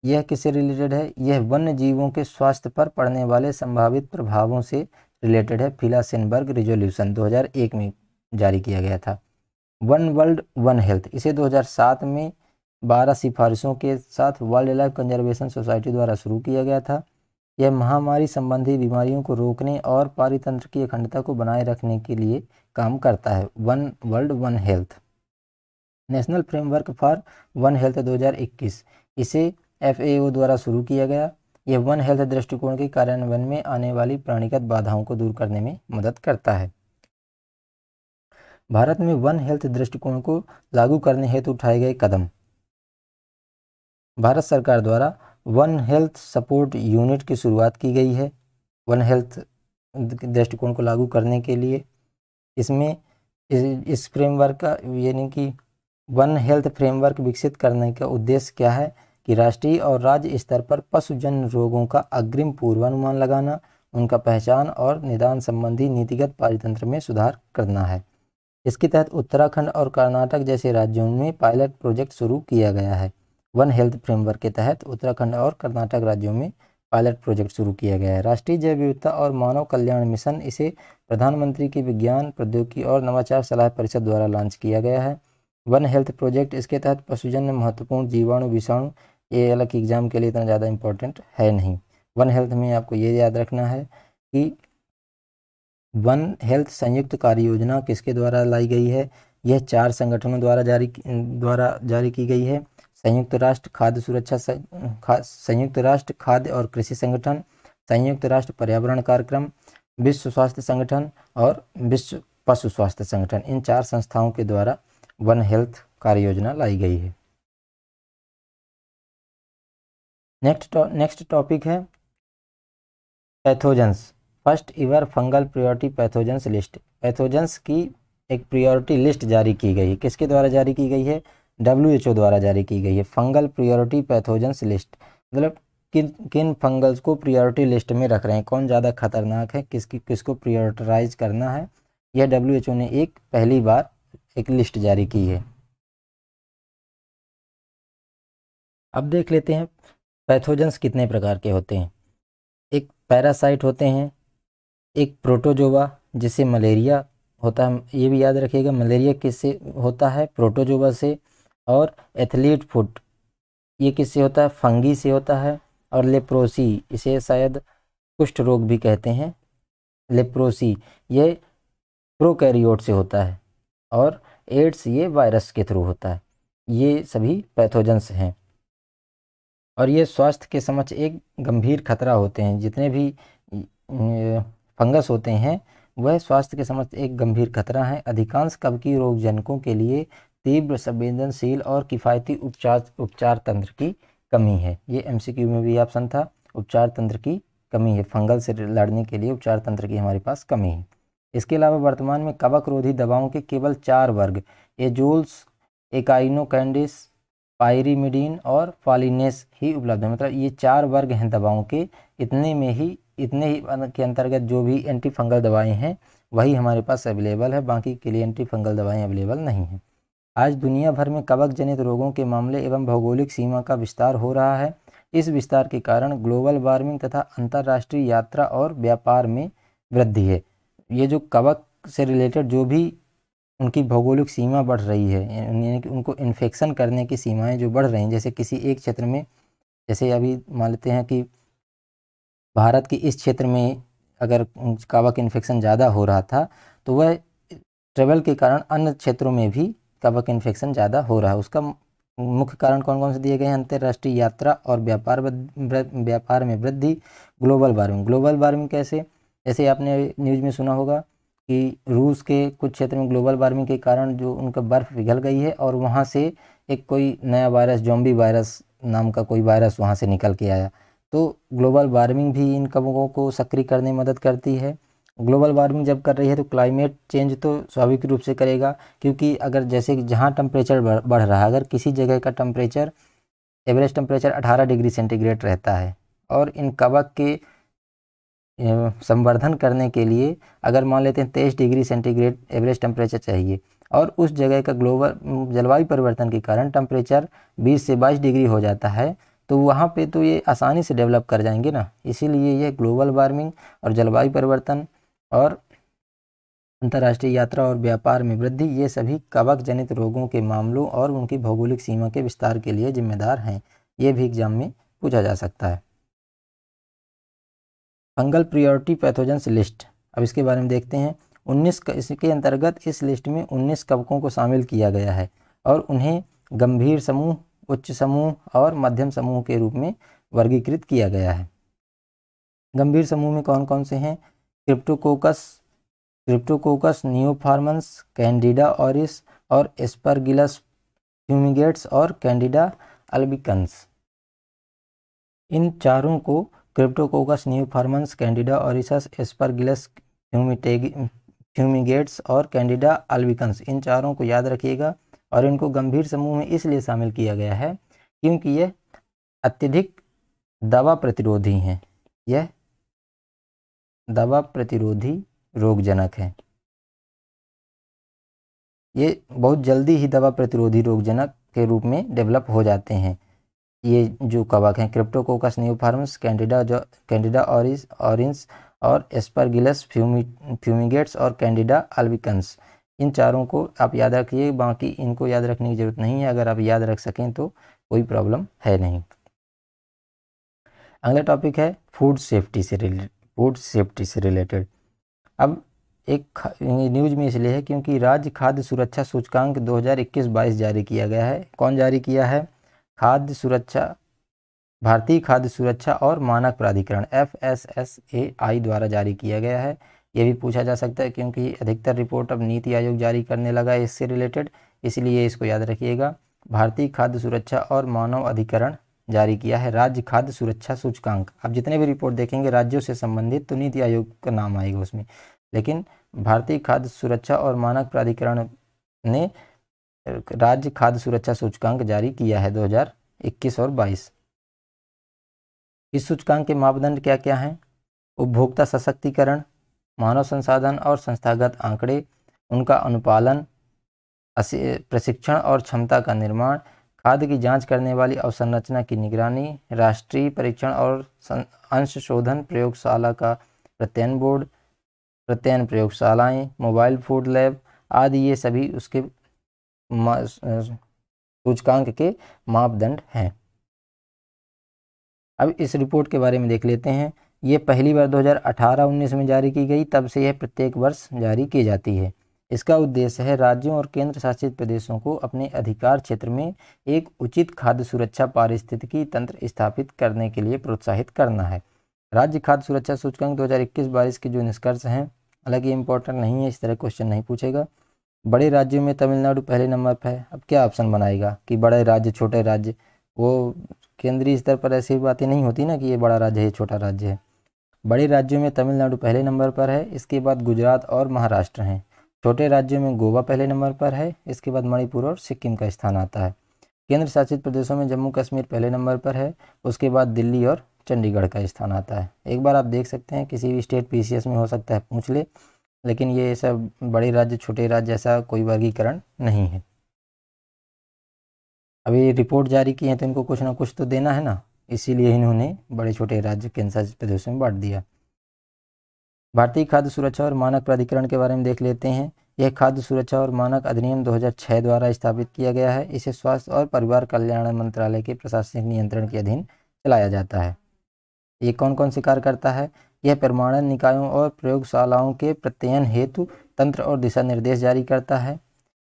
यह किससे रिलेटेड है यह वन्य जीवों के स्वास्थ्य पर पड़ने वाले संभावित प्रभावों से रिलेटेड है फिलासिनबर्ग रिजोल्यूशन दो में जारी किया गया था वन वर्ल्ड वन हेल्थ इसे 2007 में 12 सिफारिशों के साथ वर्ल्ड लाइफ कंजर्वेशन सोसाइटी द्वारा शुरू किया गया था यह महामारी संबंधी बीमारियों को रोकने और पारितंत्र की अखंडता को बनाए रखने के लिए काम करता है one world one health national framework for one health 2021 इसे एफ द्वारा शुरू किया गया यह वन हेल्थ दृष्टिकोण के कार्यान्वयन में आने वाली प्राणीगत बाधाओं को दूर करने में मदद करता है भारत में वन हेल्थ दृष्टिकोण को लागू करने हेतु उठाए गए कदम भारत सरकार द्वारा वन हेल्थ सपोर्ट यूनिट की शुरुआत की गई है वन हेल्थ दृष्टिकोण को लागू करने के लिए इसमें इस, फ्रेमवर्क का यानी कि वन हेल्थ फ्रेमवर्क विकसित करने का उद्देश्य क्या है कि राष्ट्रीय और राज्य स्तर पर पशुजन रोगों का अग्रिम पूर्वानुमान लगाना उनका पहचान और निदान संबंधी नीतिगत पारितंत्र में सुधार करना है इसके तहत उत्तराखंड और कर्नाटक जैसे राज्यों में पायलट प्रोजेक्ट शुरू किया गया है वन हेल्थ फ्रेमवर्क के तहत उत्तराखंड और कर्नाटक राज्यों में पायलट प्रोजेक्ट शुरू किया गया है राष्ट्रीय जैव विविधता और मानव कल्याण मिशन इसे प्रधानमंत्री की विज्ञान प्रौद्योगिकी और नवाचार सलाह परिषद द्वारा लॉन्च किया गया है वन हेल्थ प्रोजेक्ट इसके तहत पशुजन में महत्वपूर्ण जीवाणु विषाणु ये अलग एग्जाम के लिए इतना ज़्यादा इंपॉर्टेंट है नहीं वन हेल्थ में आपको ये याद रखना है कि वन हेल्थ संयुक्त कार्य योजना किसके द्वारा लाई गई है यह चार संगठनों द्वारा जारी द्वारा जारी की गई है संयुक्त राष्ट्र खाद्य सुरक्षा संयुक्त राष्ट्र खाद्य और कृषि संगठन संयुक्त राष्ट्र पर्यावरण कार्यक्रम विश्व स्वास्थ्य संगठन और विश्व पशु स्वास्थ्य संगठन इन चार संस्थाओं के द्वारा वन हेल्थ कार्य योजना लाई गई है नेक्स्ट नेक्स्ट टॉपिक है pathogens first ever fungal priority pathogens list pathogens की एक प्रियोरिटी लिस्ट जारी की गई है किसके द्वारा जारी की गई है डब्ल्यू द्वारा जारी की गई है फंगल प्रियोरिटी पैथोजेंस लिस्ट मतलब किन किन फंगल्स को प्रियोरिटी लिस्ट में रख रहे हैं कौन ज़्यादा खतरनाक है किसकी किसको प्रियोरिटाइज करना है यह डब्ल्यू ने एक पहली बार एक लिस्ट जारी की है अब देख लेते हैं पैथोजेंस कितने प्रकार के होते हैं एक पैरासाइट होते हैं एक प्रोटोजोवा जिसे मलेरिया होता है ये भी याद रखिएगा मलेरिया किससे होता है प्रोटोजोवा से और एथलीट फुट ये किससे होता है फंगी से होता है और लेप्रोसी इसे शायद कुष्ठ रोग भी कहते हैं लेप्रोसी ये प्रोकैरियोट से होता है और एड्स ये वायरस के थ्रू होता है ये सभी पैथोजेंस हैं और ये स्वास्थ्य के समक्ष एक गंभीर खतरा होते हैं जितने भी फंगस होते हैं वह स्वास्थ्य के समक्ष एक गंभीर खतरा है अधिकांश कवकी रोग जनकों के लिए तीव्र संवेदनशील और किफ़ायती उपचार उपचार तंत्र की कमी है ये एम में भी ऑप्शन था उपचार तंत्र की कमी है फंगल से लड़ने के लिए उपचार तंत्र की हमारे पास कमी है इसके अलावा वर्तमान में कवक रोधी दवाओं के केवल चार वर्ग एजोल्स एकाइनोकैंडिस पायरीमिडीन और फालिनेस ही उपलब्ध है मतलब ये चार वर्ग हैं दवाओं के इतने में ही इतने ही के अंतर्गत जो भी एंटी फंगल दवाएँ हैं वही हमारे पास अवेलेबल है बाकी के लिए एंटी फंगल दवाएँ अवेलेबल नहीं हैं आज दुनिया भर में कवक जनित रोगों के मामले एवं भौगोलिक सीमा का विस्तार हो रहा है इस विस्तार के कारण ग्लोबल वार्मिंग तथा अंतर्राष्ट्रीय यात्रा और व्यापार में वृद्धि है ये जो कवक से रिलेटेड जो भी उनकी भौगोलिक सीमा बढ़ रही है यानी कि उनको इन्फेक्शन करने की सीमाएं जो बढ़ रही हैं जैसे किसी एक क्षेत्र में जैसे अभी मान लेते हैं कि भारत के इस क्षेत्र में अगर कवक इन्फेक्शन ज़्यादा हो रहा था तो वह ट्रेवल के कारण अन्य क्षेत्रों में भी कवक इन्फेक्शन ज़्यादा हो रहा है उसका मुख्य कारण कौन कौन से दिए गए हैं अंतर्राष्ट्रीय यात्रा और व्यापार व्यापार में वृद्धि ग्लोबल वार्मिंग ग्लोबल वार्मिंग कैसे जैसे आपने न्यूज़ में सुना होगा कि रूस के कुछ क्षेत्र में ग्लोबल वार्मिंग के कारण जो उनका बर्फ़ पिघल गई है और वहाँ से एक कोई नया वायरस जॉम्बी वायरस नाम का कोई वायरस वहाँ से निकल के आया तो ग्लोबल वार्मिंग भी इन कवकों को सक्रिय करने में मदद करती है ग्लोबल वार्मिंग जब कर रही है तो क्लाइमेट चेंज तो स्वाभाविक रूप से करेगा क्योंकि अगर जैसे जहाँ टम्परेचर बढ़ रहा है अगर किसी जगह का temperature average temperature 18 degree centigrade रहता है और इन कवक के संवर्धन करने के लिए अगर मान लेते हैं तेईस डिग्री सेंटीग्रेड एवरेज टेम्परेचर चाहिए और उस जगह का ग्लोबल जलवायु परिवर्तन के कारण टेम्परेचर 20 से 22 डिग्री हो जाता है तो वहाँ पे तो ये आसानी से डेवलप कर जाएंगे ना इसीलिए ये ग्लोबल वार्मिंग और जलवायु परिवर्तन और अंतर्राष्ट्रीय यात्रा और व्यापार में वृद्धि ये सभी कवक जनित रोगों के मामलों और उनकी भौगोलिक सीमा के विस्तार के लिए जिम्मेदार हैं ये भी एग्जाम में पूछा जा सकता है फंगल प्रियोरिटी पैथोजेंस लिस्ट अब इसके बारे में देखते हैं 19 इसके अंतर्गत इस लिस्ट में 19 कवकों को शामिल किया गया है और उन्हें गंभीर समूह उच्च समूह और मध्यम समूह के रूप में वर्गीकृत किया गया है गंभीर समूह में कौन कौन से हैं Cryptococcus Cryptococcus neoformans Candida auris और एस्परगिलस ह्यूमिगेट्स और कैंडिडा अल्बिकन्स इन चारों को Cryptococcus neoformans Candida auris Aspergillus ह्यूमिटेगी ह्यूमिगेट्स और कैंडिडा अल्बिकन्स इन चारों को याद रखिएगा और इनको गंभीर समूह में इसलिए शामिल किया गया है क्योंकि यह अत्यधिक दवा प्रतिरोधी हैं यह दवा प्रतिरोधी रोगजनक है ये बहुत जल्दी ही दवा प्रतिरोधी रोगजनक के रूप में डेवलप हो जाते हैं ये जो कवक हैं क्रिप्टोकोकस न्यूफार्मस कैंडिडा जो कैंडिडा ऑरिस ऑरेंस और एस्परगिलस फ्यूमी फ्यूमिगेट्स और कैंडिडा अल्बिकन्स इन चारों को आप याद रखिए बाकी इनको याद रखने की ज़रूरत नहीं है अगर आप याद रख सकें तो कोई प्रॉब्लम है नहीं अगला टॉपिक है फूड सेफ्टी से रिलेटेड फूड सेफ्टी से रिलेटेड अब एक न्यूज़ में इसलिए है क्योंकि राज्य खाद्य सुरक्षा सूचकांक 2021-22 जारी किया गया है कौन जारी किया है खाद्य सुरक्षा भारतीय खाद्य सुरक्षा और मानक प्राधिकरण F S S A I द्वारा जारी किया गया है ये भी पूछा जा सकता है क्योंकि अधिकतर रिपोर्ट अब नीति आयोग जारी करने लगा है इससे रिलेटेड इसलिए इसको याद रखिएगा भारतीय खाद्य सुरक्षा और मानव अधिकरण जारी किया है राज्य खाद्य सुरक्षा सूचकांक आप जितने भी रिपोर्ट देखेंगे राज्यों से संबंधित तो नीति आयोग का नाम आएगा उसमें लेकिन भारतीय खाद्य सुरक्षा और मानक प्राधिकरण ने राज्य खाद्य सुरक्षा सूचकांक जारी किया है 2021 और 22 इस सूचकांक के मापदंड क्या क्या हैं उपभोक्ता सशक्तिकरण मानव संसाधन और संस्थागत आंकड़े उनका अनुपालन प्रशिक्षण और क्षमता का निर्माण खाद्य की जांच करने वाली अवसंरचना की निगरानी राष्ट्रीय परीक्षण और अंश शोधन प्रयोगशाला का प्रत्ययन बोर्ड प्रत्ययन प्रयोगशालाएं मोबाइल फूड लैब आदि ये सभी उसके सूचकांक के मापदंड हैं अब इस रिपोर्ट के बारे में देख लेते हैं ये पहली बार 2018-19 में जारी की गई तब से यह प्रत्येक वर्ष जारी की जाती है इसका उद्देश्य है राज्यों और केंद्र शासित प्रदेशों को अपने अधिकार क्षेत्र में एक उचित खाद्य सुरक्षा पारिस्थितिकी तंत्र स्थापित करने के लिए प्रोत्साहित करना है राज्य खाद्य सुरक्षा सूचकांक 2021 बारिश के जो निष्कर्ष हैं हालांकि इम्पोर्टेंट नहीं है इस तरह क्वेश्चन नहीं पूछेगा बड़े राज्यों में तमिलनाडु पहले नंबर पर है अब क्या ऑप्शन बनाएगा कि बड़े राज्य छोटे राज्य वो केंद्रीय स्तर पर ऐसी बातें नहीं होती ना कि ये बड़ा राज्य है छोटा राज्य है बड़े राज्यों में तमिलनाडु पहले नंबर पर है इसके बाद गुजरात और महाराष्ट्र हैं छोटे राज्यों में गोवा पहले नंबर पर है इसके बाद मणिपुर और सिक्किम का स्थान आता है केंद्र शासित प्रदेशों में जम्मू कश्मीर पहले नंबर पर है उसके बाद दिल्ली और चंडीगढ़ का स्थान आता है एक बार आप देख सकते हैं किसी भी स्टेट पी में हो सकता है पूछ ले लेकिन ये सब बड़े राज्य छोटे राज्य ऐसा कोई वर्गीकरण नहीं है अभी रिपोर्ट जारी की है तो इनको कुछ ना कुछ तो देना है ना इसीलिए इन्होंने बड़े छोटे राज्य कैंसर प्रदेशों में बांट दिया भारतीय खाद्य सुरक्षा और मानक प्राधिकरण के बारे में देख लेते हैं यह खाद्य सुरक्षा और मानक अधिनियम 2006 द्वारा स्थापित किया गया है इसे स्वास्थ्य और परिवार कल्याण मंत्रालय के प्रशासनिक नियंत्रण के अधीन चलाया जाता है ये कौन कौन से कार्य करता है यह प्रमाणन निकायों और प्रयोगशालाओं के प्रत्ययन हेतु तंत्र और दिशा निर्देश जारी करता है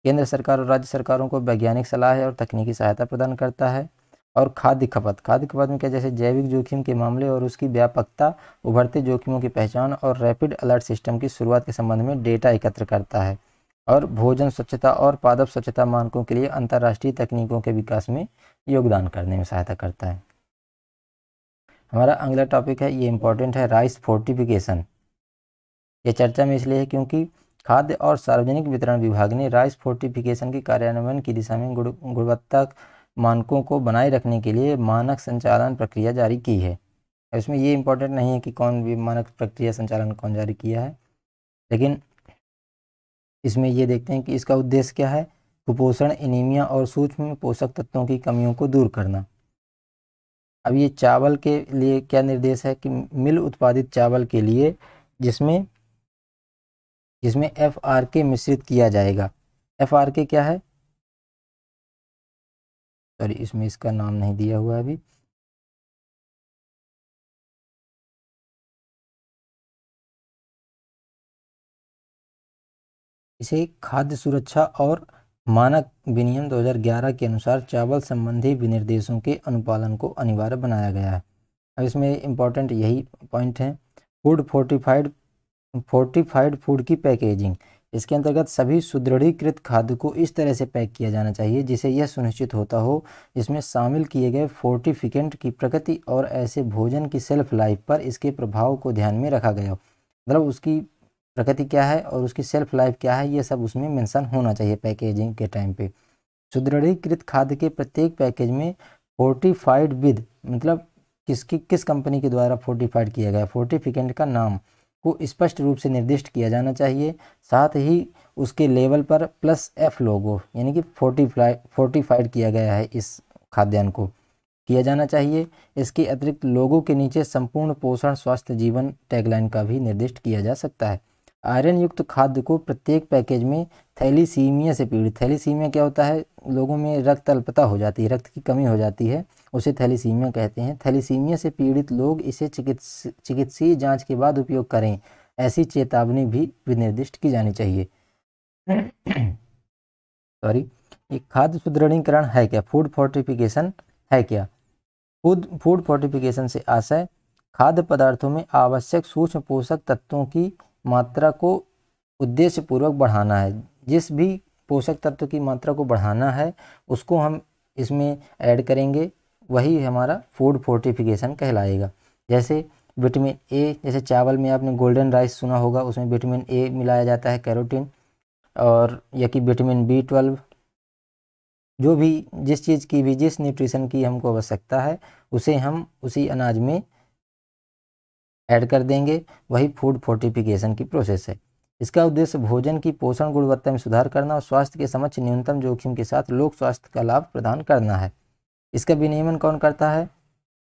केंद्र सरकार और राज्य सरकारों को वैज्ञानिक सलाह और तकनीकी सहायता प्रदान करता है और खाद्य खपत खाद्य खपत में क्या जैसे जैविक जोखिम के मामले और उसकी व्यापकता उभरते जोखिमों की पहचान और रैपिड अलर्ट सिस्टम की शुरुआत के संबंध में डेटा एकत्र करता है और भोजन स्वच्छता और पादप स्वच्छता मानकों के लिए अंतर्राष्ट्रीय तकनीकों के विकास में योगदान करने में सहायता करता है हमारा अगला टॉपिक है ये इम्पोर्टेंट है राइस फोर्टिफिकेशन ये चर्चा में इसलिए है क्योंकि खाद्य और सार्वजनिक वितरण विभाग ने राइस फोर्टिफिकेशन के कार्यान्वयन की दिशा में गुणवत्ता गुड़, मानकों को बनाए रखने के लिए मानक संचालन प्रक्रिया जारी की है इसमें ये इम्पोर्टेंट नहीं है कि कौन भी मानक प्रक्रिया संचालन कौन जारी किया है लेकिन इसमें ये देखते हैं कि इसका उद्देश्य क्या है कुपोषण एनीमिया और सूक्ष्म पोषक तत्वों की कमियों को दूर करना अब ये चावल के लिए क्या निर्देश है कि मिल उत्पादित चावल के लिए जिसमें जिसमें एफ आर के मिश्रित किया जाएगा एफ आर के क्या है सॉरी इसमें इसका नाम नहीं दिया हुआ अभी इसे खाद्य सुरक्षा और मानक विनियम 2011 के अनुसार चावल संबंधी विनिर्देशों के अनुपालन को अनिवार्य बनाया गया है अब इसमें इम्पोर्टेंट यही पॉइंट है फूड फोर्टिफाइड फोर्टिफाइड फूड की पैकेजिंग इसके अंतर्गत सभी सुदृढ़ीकृत खाद्य को इस तरह से पैक किया जाना चाहिए जिसे यह सुनिश्चित होता हो इसमें शामिल किए गए फोर्टिफिकेंट की प्रकृति और ऐसे भोजन की सेल्फ लाइफ पर इसके प्रभाव को ध्यान में रखा गया हो मतलब उसकी प्रकृति क्या है और उसकी सेल्फ लाइफ क्या है ये सब उसमें मेंशन होना चाहिए पैकेजिंग के टाइम पे सुदृढ़ीकृत खाद्य के प्रत्येक पैकेज में फोर्टिफाइड विद मतलब किसकी किस कंपनी के द्वारा फोर्टिफाइड किया गया फोर्टिफिकेंट का नाम को स्पष्ट रूप से निर्दिष्ट किया जाना चाहिए साथ ही उसके लेवल पर प्लस एफ लोगो यानी कि फोर्टीफाई फोर्टिफाइड किया गया है इस खाद्यान्न को किया जाना चाहिए इसके अतिरिक्त लोगों के नीचे संपूर्ण पोषण स्वास्थ्य जीवन टैगलाइन का भी निर्दिष्ट किया जा सकता है आयरन युक्त खाद्य को प्रत्येक पैकेज में थैलीसीमिया से पीड़ित थैलीसीमिया क्या होता है लोगों में रक्त अल्पता हो जाती है रक्त की कमी हो जाती है उसे थैलीसीमिया कहते हैं थैलीसीमिया से पीड़ित लोग इसे चिकित्स चिकित्सीय जांच के बाद उपयोग करें ऐसी चेतावनी भी विनिर्दिष्ट की जानी चाहिए सॉरी एक खाद्य सुदृढ़ीकरण है क्या फूड फोर्टिफिकेशन है क्या फूड फूड फोर्टिफिकेशन से आशय खाद्य पदार्थों में आवश्यक सूक्ष्म पोषक तत्वों की मात्रा को उद्देश्यपूर्वक बढ़ाना है जिस भी पोषक तत्व की मात्रा को बढ़ाना है उसको हम इसमें ऐड करेंगे वही हमारा फूड फोर्टिफिकेशन कहलाएगा जैसे विटामिन ए जैसे चावल में आपने गोल्डन राइस सुना होगा उसमें विटामिन ए मिलाया जाता है कैरोटीन और या कि विटामिन बी ट्वेल्व जो भी जिस चीज़ की भी जिस न्यूट्रिशन की हमको आवश्यकता है उसे हम उसी अनाज में ऐड कर देंगे वही फूड फोर्टिफिकेशन की प्रोसेस है इसका उद्देश्य भोजन की पोषण गुणवत्ता में सुधार करना और स्वास्थ्य के समक्ष न्यूनतम जोखिम के साथ लोक स्वास्थ्य का लाभ प्रदान करना है इसका विनियमन कौन करता है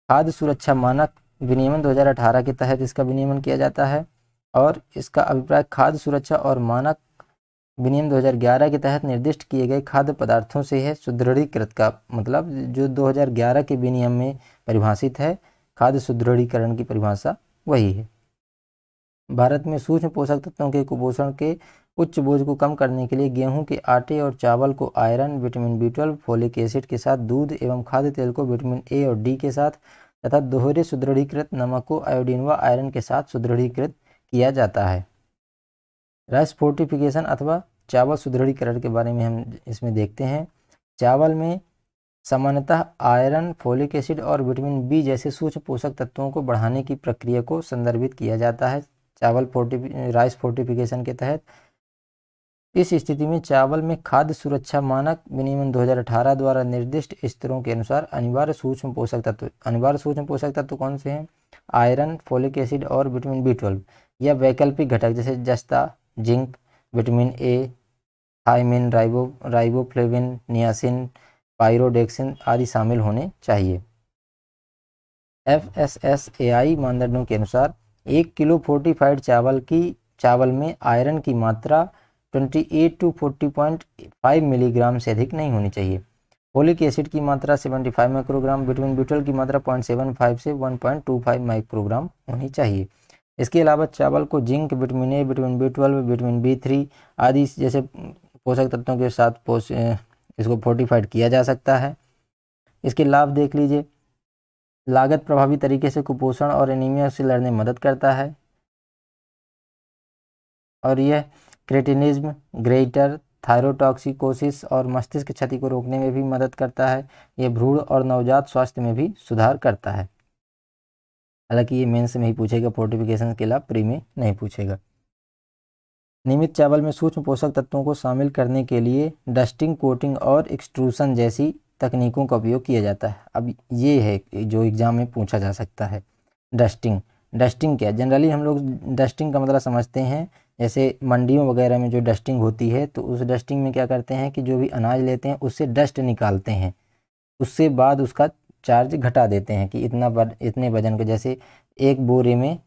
खाद्य सुरक्षा मानक विनियमन 2018 के तहत इसका विनियमन किया जाता है और इसका अभिप्राय खाद्य सुरक्षा और मानक विनियम 2011 के तहत निर्दिष्ट किए गए खाद्य पदार्थों से है सुदृढ़ीकृत का मतलब जो 2011 के विनियम में परिभाषित है खाद्य सुदृढ़ीकरण की परिभाषा वही है भारत में सूक्ष्म पोषक तत्वों के कुपोषण के उच्च बोझ को कम करने के लिए गेहूं के आटे और चावल को iron vitamin B twelve folic acid के साथ दूध एवं खाद्य तेल को विटामिन ए और डी के साथ तथा दोहरे सुदृढ़ीकृत नमक को आयोडीन व आयरन के साथ सुदृढ़ीकृत किया जाता है राइस फोर्टिफिकेशन अथवा चावल सुदृढ़ीकरण के बारे में हम इसमें देखते हैं चावल में सामान्यतः आयरन फोलिक एसिड और विटामिन बी जैसे सूक्ष्म पोषक तत्वों को बढ़ाने की प्रक्रिया को संदर्भित किया जाता है चावल फोर्टिफि राइस फोर्टिफिकेशन के तहत इस स्थिति में चावल में खाद्य सुरक्षा मानक विनियमन 2018 द्वारा निर्दिष्ट स्तरों के अनुसार अनिवार्य सूक्ष्म पोषक तत्व अनिवार्य सूक्ष्म पोषक तत्व कौन से हैं आयरन फोलिक एसिड और विटामिन बी ट्वेल्व या वैकल्पिक घटक जैसे जस्ता जिंक विटामिन ए थाइमिन राइबो राइबोफ्लेविन नियासिन पायरोडेक्सिन आदि शामिल होने चाहिए एफ मानदंडों के अनुसार एक किलो फोर्टिफाइड चावल की चावल में आयरन की मात्रा twenty eight to forty point five milligram से अधिक नहीं होनी चाहिए होलिक एसिड की मात्रा सेवेंटी फाइव माइक्रोग्राम बिटवीन ब्यूटल की मात्रा पॉइंट सेवन फाइव से one point two five microgram होनी चाहिए इसके अलावा चावल को zinc vitamin A vitamin B twelve vitamin B three आदि जैसे पोषक तत्वों के साथ पोष इसको फोर्टिफाइड किया जा सकता है इसके लाभ देख लीजिए लागत प्रभावी तरीके से कुपोषण और एनीमिया से लड़ने में मदद करता है और यह क्रेटिनिज्म ग्रेटर थायरोटॉक्सिकोसिस और मस्तिष्क क्षति को रोकने में भी मदद करता है ये भ्रूण और नवजात स्वास्थ्य में भी सुधार करता है हालांकि ये मेन से ही पूछेगा फोर्टिफिकेशन के लाभ प्री में नहीं पूछेगा नियमित चावल में सूक्ष्म पोषक तत्वों को शामिल करने के लिए डस्टिंग कोटिंग और एक्सट्रूसन जैसी तकनीकों का उपयोग किया जाता है अब ये है जो एग्ज़ाम में पूछा जा सकता है डस्टिंग डस्टिंग क्या जनरली हम लोग डस्टिंग का मतलब समझते हैं जैसे मंडियों वगैरह में जो डस्टिंग होती है तो उस डस्टिंग में क्या करते हैं कि जो भी अनाज लेते हैं उससे डस्ट निकालते हैं उससे बाद उसका चार्ज घटा देते हैं कि इतना बद, इतने वजन का जैसे एक बोरे में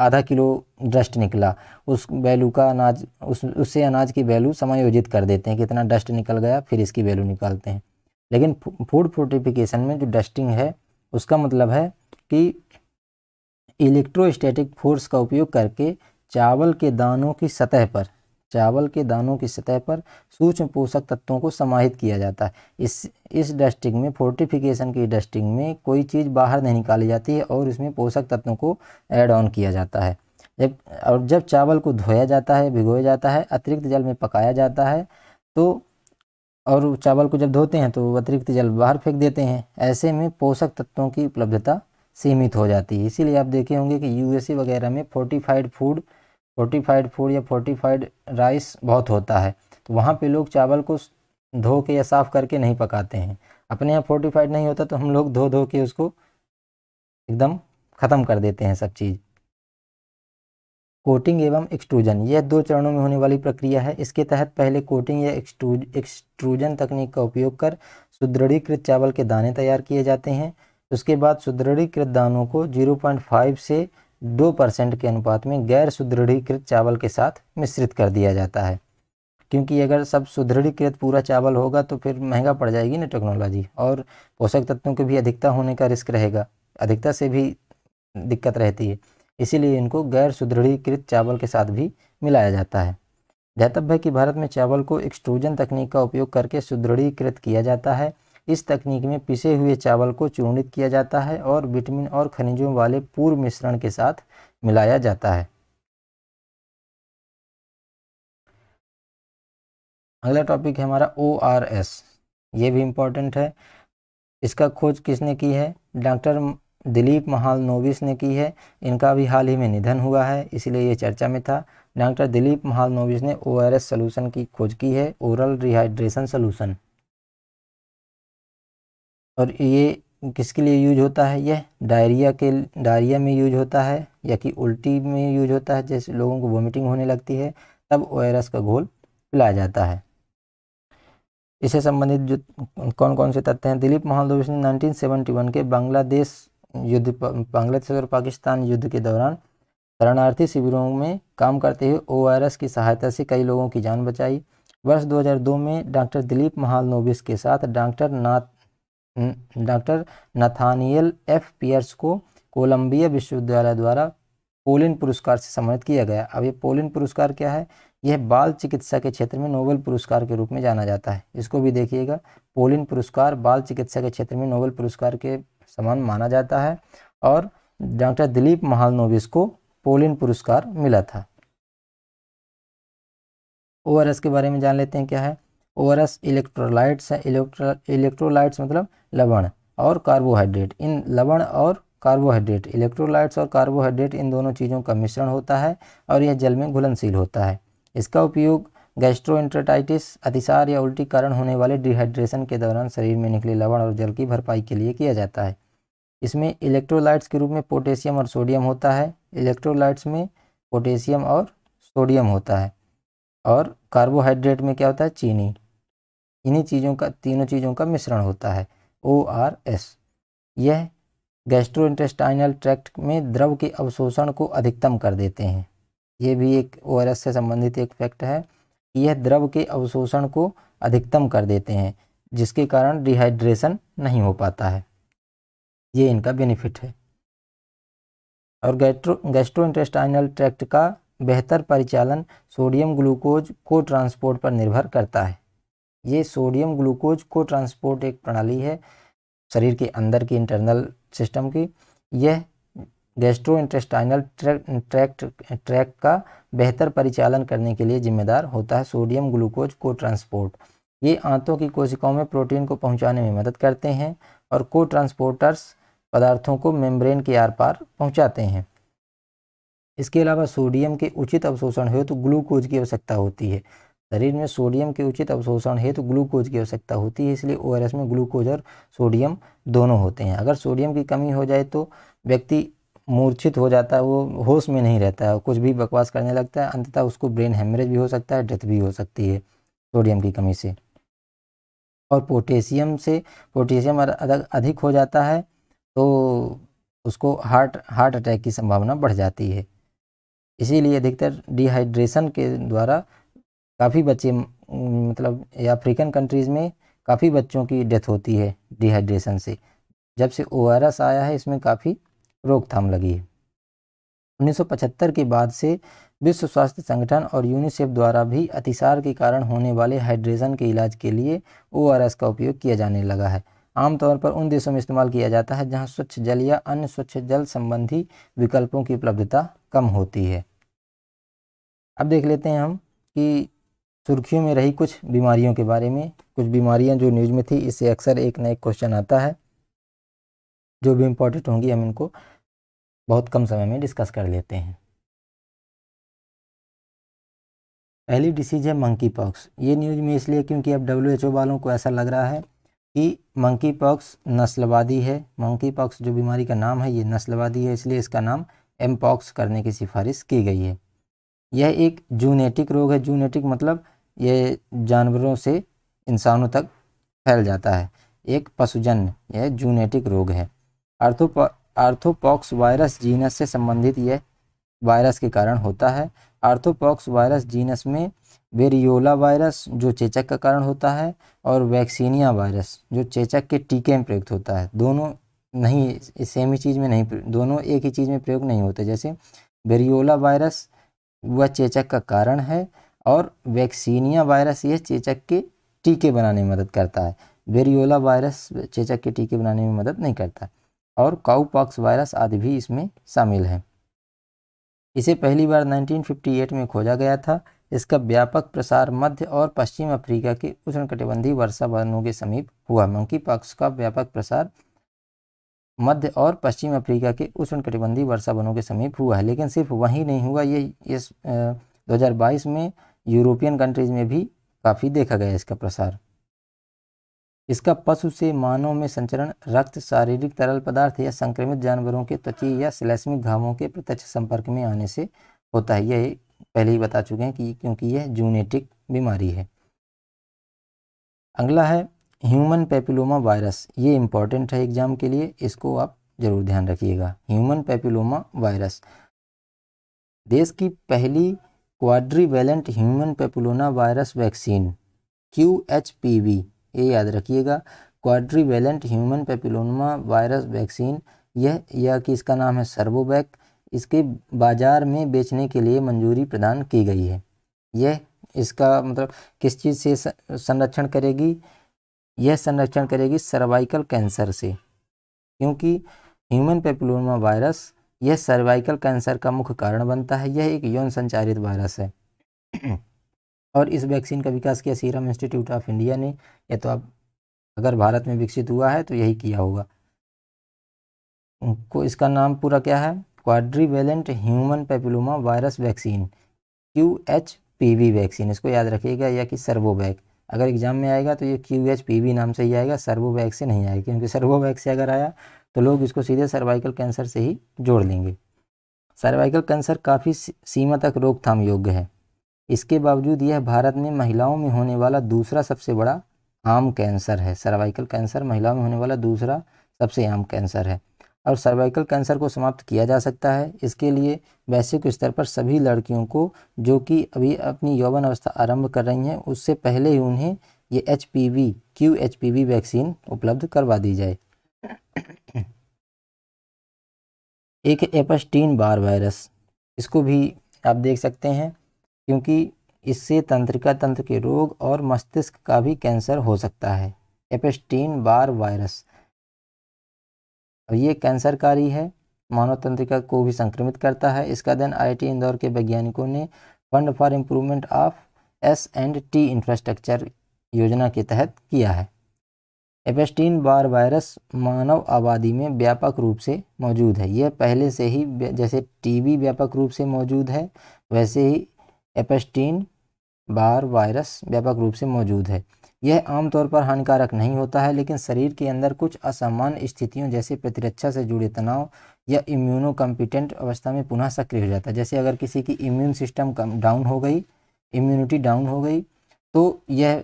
आधा किलो डस्ट निकला उस वैल्यू का अनाज उस उससे अनाज की वैल्यू समायोजित कर देते हैं कि इतना डस्ट निकल गया फिर इसकी वैल्यू निकालते हैं लेकिन फूड फोर्टिफिकेशन में जो डस्टिंग है उसका मतलब है कि इलेक्ट्रोस्टैटिक फोर्स का उपयोग करके चावल के दानों की सतह पर चावल के दानों की सतह पर सूक्ष्म पोषक तत्वों को समाहित किया जाता है इस इस डस्टिंग में फोर्टिफिकेशन की डस्टिंग में कोई चीज़ बाहर नहीं निकाली जाती है और इसमें पोषक तत्वों को ऐड ऑन किया जाता है जब और जब चावल को धोया जाता है भिगोया जाता है अतिरिक्त जल में पकाया जाता है तो और चावल को जब धोते हैं तो अतिरिक्त जल बाहर फेंक देते हैं ऐसे में पोषक तत्वों की उपलब्धता सीमित हो जाती है इसीलिए आप देखे होंगे कि यूएसए वगैरह में फोर्टिफाइड फूड फोर्टिफाइड फूड या फोर्टिफाइड राइस बहुत होता है तो वहाँ पे लोग चावल को धो के या साफ़ करके नहीं पकाते हैं अपने यहाँ फोर्टिफाइड नहीं होता तो हम लोग धो धो के उसको एकदम ख़त्म कर देते हैं सब चीज़ कोटिंग एवं एक्सट्रूजन यह दो चरणों में होने वाली प्रक्रिया है इसके तहत पहले कोटिंग या एक्सट्रूजन तकनीक का उपयोग कर सुदृढ़ीकृत चावल के दाने तैयार किए जाते हैं उसके बाद सुदृढ़ीकृत दानों को 0.5 से दो परसेंट के अनुपात में गैर सुदृढ़ीकृत चावल के साथ मिश्रित कर दिया जाता है क्योंकि अगर सब सुदृढ़ीकृत पूरा चावल होगा तो फिर महंगा पड़ जाएगी ना टेक्नोलॉजी और पोषक तत्वों की भी अधिकता होने का रिस्क रहेगा अधिकता से भी दिक्कत रहती है इसीलिए इनको गैर सुदृढ़ीकृत चावल के साथ भी मिलाया जाता है ध्यातव्य है कि भारत में चावल को एक्सट्रूजन तकनीक का उपयोग करके सुदृढ़ीकृत किया जाता है इस तकनीक में पिसे हुए चावल को चूर्णित किया जाता है और विटामिन और खनिजों वाले पूर्व मिश्रण के साथ मिलाया जाता है अगला टॉपिक है हमारा ओ आर एस ये भी इम्पोर्टेंट है इसका खोज किसने की है डॉक्टर दिलीप महाल नोविस ने की है इनका भी हाल ही में निधन हुआ है इसलिए ये चर्चा में था डॉक्टर दिलीप महाल नोविस ने ओ आर एस सोलूशन की खोज की है ओरल रिहाइड्रेशन सोलूशन और ये किसके लिए यूज होता है यह डायरिया के डायरिया में यूज होता है या कि उल्टी में यूज होता है जैसे लोगों को वोमिटिंग होने लगती है तब वायरस का घोल पिलाया जाता है इससे संबंधित जो कौन कौन से तथ्य हैं दिलीप महादोविश ने नाइनटीन के बांग्लादेश युद्ध बांग्लादेश और पाकिस्तान युद्ध के दौरान शरणार्थी शिविरों में काम करते हुए ओ की सहायता से कई लोगों की जान बचाई वर्ष 2002 में डॉक्टर दिलीप नोबिस के साथ डॉक्टर नाथ हम्म, डॉक्टर नथानियल एफ पियर्स को कोलंबिया विश्वविद्यालय द्वारा पोलिन पुरस्कार से सम्मानित किया गया अब ये पोलिन पुरस्कार क्या है यह बाल चिकित्सा के क्षेत्र में नोबेल पुरस्कार के रूप में जाना जाता है इसको भी देखिएगा पोलिन पुरस्कार बाल चिकित्सा के क्षेत्र में नोबेल पुरस्कार के समान माना जाता है और डॉक्टर दिलीप महालनोविस को पोलिन पुरस्कार मिला था ओ के बारे में जान लेते हैं क्या है ओरस इलेक्ट्रोलाइट्स है इलेक्ट्रो इलेक्ट्रोलाइट्स मतलब लवण और कार्बोहाइड्रेट इन लवण और कार्बोहाइड्रेट इलेक्ट्रोलाइट्स और कार्बोहाइड्रेट इन दोनों चीज़ों का मिश्रण होता है और यह जल में घुलनशील होता है इसका उपयोग इंट्रेटाइटिस अतिसार या उल्टी कारण होने वाले डिहाइड्रेशन के दौरान शरीर में निकले लवण और जल की भरपाई के लिए किया जाता है इसमें इलेक्ट्रोलाइट्स के रूप में पोटेशियम और सोडियम होता है इलेक्ट्रोलाइट्स में पोटेशियम और सोडियम होता है और कार्बोहाइड्रेट में क्या होता है चीनी इन्हीं चीज़ों का तीनों चीज़ों का मिश्रण होता है ओ आर एस यह इंटेस्टाइनल ट्रैक्ट में द्रव के अवशोषण को अधिकतम कर देते हैं ये भी एक ओ आर एस से संबंधित एक फैक्ट है यह द्रव के अवशोषण को अधिकतम कर देते हैं जिसके कारण डिहाइड्रेशन नहीं हो पाता है ये इनका बेनिफिट है और गैस्ट्रो इंटेस्टाइनल ट्रैक्ट का बेहतर परिचालन सोडियम ग्लूकोज को ट्रांसपोर्ट पर निर्भर करता है ये सोडियम ग्लूकोज को ट्रांसपोर्ट एक प्रणाली है शरीर के अंदर की इंटरनल सिस्टम की यह गैस्ट्रो इंटेस्टाइनल ट्रैक्ट ट्रैक का बेहतर परिचालन करने के लिए जिम्मेदार होता है सोडियम ग्लूकोज को ट्रांसपोर्ट ये आंतों की कोशिकाओं में प्रोटीन को पहुंचाने में मदद करते हैं और को ट्रांसपोर्टर्स पदार्थों को मेम्ब्रेन के आर पार पहुंचाते हैं इसके अलावा सोडियम के उचित अवशोषण हो तो ग्लूकोज की आवश्यकता होती है शरीर में सोडियम के उचित अवशोषण हेतु तो ग्लूकोज की आवश्यकता होती है इसलिए ओ में ग्लूकोज और सोडियम दोनों होते हैं अगर सोडियम की कमी हो जाए तो व्यक्ति मूर्छित हो जाता है वो होश में नहीं रहता है कुछ भी बकवास करने लगता है अंततः उसको ब्रेन हेमरेज भी हो सकता है डेथ भी हो सकती है सोडियम की कमी से और पोटेशियम से पोटेशियम अधिक हो जाता है तो उसको हार्ट हार्ट अटैक की संभावना बढ़ जाती है इसीलिए अधिकतर डिहाइड्रेशन के द्वारा काफ़ी बच्चे मतलब अफ्रीकन कंट्रीज़ में काफ़ी बच्चों की डेथ होती है डिहाइड्रेशन से जब से ओ आया है इसमें काफ़ी रोकथाम लगी है 1975 के बाद से विश्व स्वास्थ्य संगठन और यूनिसेफ द्वारा भी अतिसार के कारण होने वाले हाइड्रेशन के इलाज के लिए ओ का उपयोग किया जाने लगा है आमतौर पर उन देशों में इस्तेमाल किया जाता है जहां स्वच्छ जल या अन्य स्वच्छ जल संबंधी विकल्पों की उपलब्धता कम होती है अब देख लेते हैं हम कि सुर्खियों में रही कुछ बीमारियों के बारे में कुछ बीमारियां जो न्यूज़ में थी इससे अक्सर एक ना एक क्वेश्चन आता है जो भी इम्पोर्टेंट होंगी हम इनको बहुत कम समय में डिस्कस कर लेते हैं पहली डिसीज़ है मंकी पॉक्स ये न्यूज़ में इसलिए क्योंकि अब डब्ल्यू वालों को ऐसा लग रहा है कि मंकी पॉक्स नस्लवादी है मंकी पॉक्स जो बीमारी का नाम है ये नस्लवादी है इसलिए इसका नाम एम पॉक्स करने की सिफारिश की गई है यह एक जूनेटिक रोग है जूनेटिक मतलब ये जानवरों से इंसानों तक फैल जाता है एक पशुजन यह जूनेटिक रोग है आर्थोपॉ आर्थोपॉक्स वायरस जीनस से संबंधित यह वायरस के कारण होता है आर्थोपॉक्स वायरस जीनस में वेरियोला वायरस जो चेचक का कारण होता है और वैक्सीनिया वायरस जो चेचक के टीके में प्रयुक्त होता है दोनों नहीं सेम ही चीज़ में नहीं दोनों एक ही चीज़ में प्रयोग नहीं होते जैसे वेरियोला वायरस वह चेचक का कारण है और वैक्सीनिया वायरस ये चेचक के टीके बनाने में मदद करता है वेरियोला वायरस चेचक के टीके बनाने में मदद नहीं करता और काउपॉक्स वायरस आदि भी इसमें शामिल हैं इसे पहली बार 1958 में खोजा गया था इसका व्यापक प्रसार मध्य और पश्चिम अफ्रीका के उष्णकटिबंधीय वर्षा वनों के समीप हुआ मंकी पॉक्स का व्यापक प्रसार मध्य और पश्चिम अफ्रीका के उष्णकटिबंधीय वर्षा वनों के समीप हुआ है लेकिन सिर्फ वहीं नहीं हुआ ये इस दो में यूरोपियन कंट्रीज़ में भी काफ़ी देखा गया इसका प्रसार इसका पशु से मानव में संचरण रक्त शारीरिक तरल पदार्थ या संक्रमित जानवरों के त्वची या सिलेस्मिक घावों के प्रत्यक्ष संपर्क में आने से होता है यह पहले ही बता चुके हैं कि क्योंकि यह जूनेटिक बीमारी है अगला है ह्यूमन पेपिलोमा वायरस ये इम्पॉर्टेंट है एग्जाम के लिए इसको आप ज़रूर ध्यान रखिएगा ह्यूमन पेपिलोमा वायरस देश की पहली quadrivalent human papilloma virus vaccine Q H P V ये याद रखिएगा quadrivalent human papilloma virus vaccine यह या कि इसका नाम है सर्वोबैक इसके बाज़ार में बेचने के लिए मंजूरी प्रदान की गई है यह इसका मतलब किस चीज़ से संरक्षण करेगी यह संरक्षण करेगी सर्वाइकल कैंसर से क्योंकि ह्यूमन पेपुलोमा वायरस यह सर्वाइकल कैंसर का मुख्य कारण बनता है यह एक यौन संचारित वायरस है [clears throat] और इस वैक्सीन का विकास किया सीरम इंस्टीट्यूट ऑफ इंडिया ने या तो आप अगर भारत में विकसित हुआ है तो यही किया होगा उनको इसका नाम पूरा क्या है quadrivalent human papilloma virus vaccine Q H P V vaccine इसको याद रखिएगा या कि सर्वोवैक अगर एग्जाम में आएगा तो ये क्यू एच पी वी नाम से ही आएगा सर्वोवैक से नहीं आएगा क्योंकि सर्वोवैक से अगर आया तो लोग इसको सीधे सर्वाइकल कैंसर से ही जोड़ लेंगे सर्वाइकल कैंसर काफ़ी सीमा तक रोकथाम योग्य है इसके बावजूद यह भारत में महिलाओं में होने वाला दूसरा सबसे बड़ा आम कैंसर है सर्वाइकल कैंसर महिलाओं में होने वाला दूसरा सबसे आम कैंसर है और सर्वाइकल कैंसर को समाप्त किया जा सकता है इसके लिए वैश्विक स्तर पर सभी लड़कियों को जो कि अभी अपनी यौवन अवस्था आरंभ कर रही हैं उससे पहले ही उन्हें ये H P V Q H P V vaccine उपलब्ध करवा दी जाए एक एपस्टीन बार वायरस इसको भी आप देख सकते हैं क्योंकि इससे तंत्रिका तंत्र के रोग और मस्तिष्क का भी कैंसर हो सकता है एपस्टीन बार वायरस ये कैंसरकारी है मानव तंत्रिका को भी संक्रमित करता है इसका दिन आईआईटी इंदौर के वैज्ञानिकों ने fund for improvement of S and T infrastructure योजना के तहत किया है एपेस्टीन बार वायरस मानव आबादी में व्यापक रूप से मौजूद है यह पहले से ही जैसे टीबी व्यापक रूप से मौजूद है वैसे ही एपेस्टीन बार वायरस व्यापक रूप से मौजूद है यह आमतौर पर हानिकारक नहीं होता है लेकिन शरीर के अंदर कुछ असामान्य स्थितियों जैसे प्रतिरक्षा से जुड़े तनाव या इम्यूनो कम्पिटेंट अवस्था में पुनः सक्रिय हो जाता है जैसे अगर किसी की इम्यून सिस्टम कम डाउन हो गई इम्यूनिटी डाउन हो गई तो यह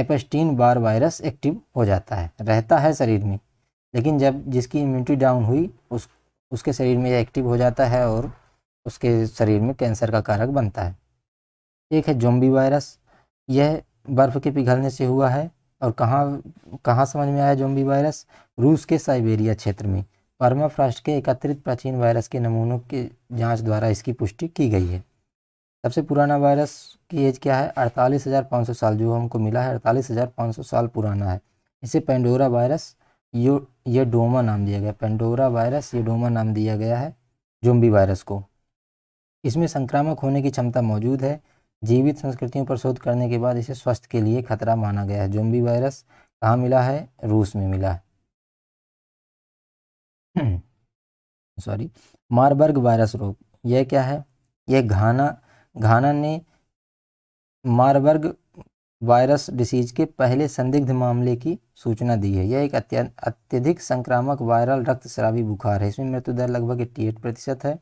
एपस्टीन बार वायरस एक्टिव हो जाता है रहता है शरीर में लेकिन जब जिसकी इम्यूनिटी डाउन हुई उस उसके शरीर में एक्टिव हो जाता है और उसके शरीर में कैंसर का कारक बनता है एक है जोम्बी वायरस यह बर्फ़ के पिघलने से हुआ है और कहाँ कहाँ समझ में आया जोम्बी वायरस रूस के साइबेरिया क्षेत्र में परमाफ्रास्ट के एकत्रित प्राचीन वायरस के नमूनों के जांच द्वारा इसकी पुष्टि की गई है सबसे पुराना वायरस की एज क्या है अड़तालीस हज़ार पाँच सौ साल जो हमको मिला है अड़तालीस हज़ार पाँच सौ साल पुराना है इसे पेंडोरा वायरस यो ये डोमा नाम दिया गया पेंडोरा वायरस ये डोमा नाम दिया गया है जोम्बी वायरस को इसमें संक्रामक होने की क्षमता मौजूद है जीवित संस्कृतियों पर शोध करने के बाद इसे स्वास्थ्य के लिए खतरा माना गया है जोम्बी वायरस कहाँ मिला है रूस में मिला है हम्म, सॉरी मारबर्ग वायरस रोग यह क्या है यह घाना घाना ने मारबर्ग वायरस डिसीज के पहले संदिग्ध मामले की सूचना दी है यह एक अत्यधिक संक्रामक वायरल रक्त शराबी बुखार है इसमें मृत्यु दर लगभग एट्टी एट प्रतिशत है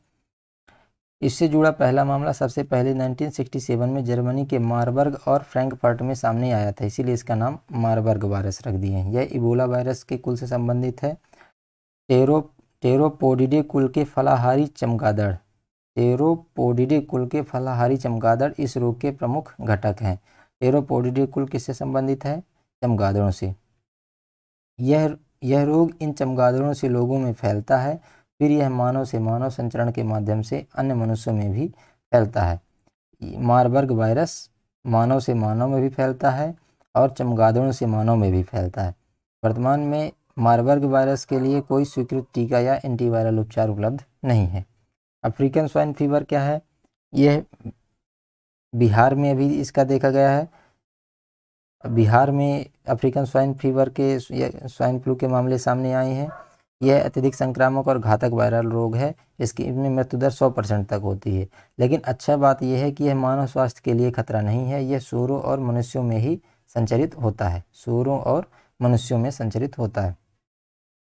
इससे जुड़ा पहला मामला सबसे पहले 1967 में जर्मनी के मारबर्ग और फ्रैंकफर्ट में सामने आया था इसीलिए इसका नाम मारबर्ग वायरस रख दिए हैं यह इबोला वायरस के कुल से संबंधित है टेरो टेरोपोडिडे कुल के फलाहारी चमगादड़ एरोपोडिडी कुल के फलाहारी चमगादड़ इस रोग के प्रमुख घटक हैं एरोपोडिडी कुल किससे संबंधित है चमगादड़ों से यह यह रोग इन चमगादड़ों से लोगों में फैलता है फिर यह मानव से मानव संचरण के माध्यम से अन्य मनुष्यों में भी फैलता है मारबर्ग वायरस मानव से मानव में भी फैलता है और चमगादड़ों से मानव में भी फैलता है वर्तमान में मारबर्ग वायरस के लिए कोई स्वीकृत टीका या एंटीवायरल उपचार उपलब्ध नहीं है अफ्रीकन स्वाइन फीवर क्या है यह बिहार में भी इसका देखा गया है बिहार में अफ्रीकन स्वाइन फीवर के स्वाइन फ्लू के मामले सामने आए हैं यह अत्यधिक संक्रामक और घातक वायरल रोग है इसकी इसमें मृत्यु दर सौ परसेंट तक होती है लेकिन अच्छा बात यह है कि यह मानव स्वास्थ्य के लिए खतरा नहीं है यह सूरों और मनुष्यों में ही संचरित होता है सूरों और मनुष्यों में संचरित होता है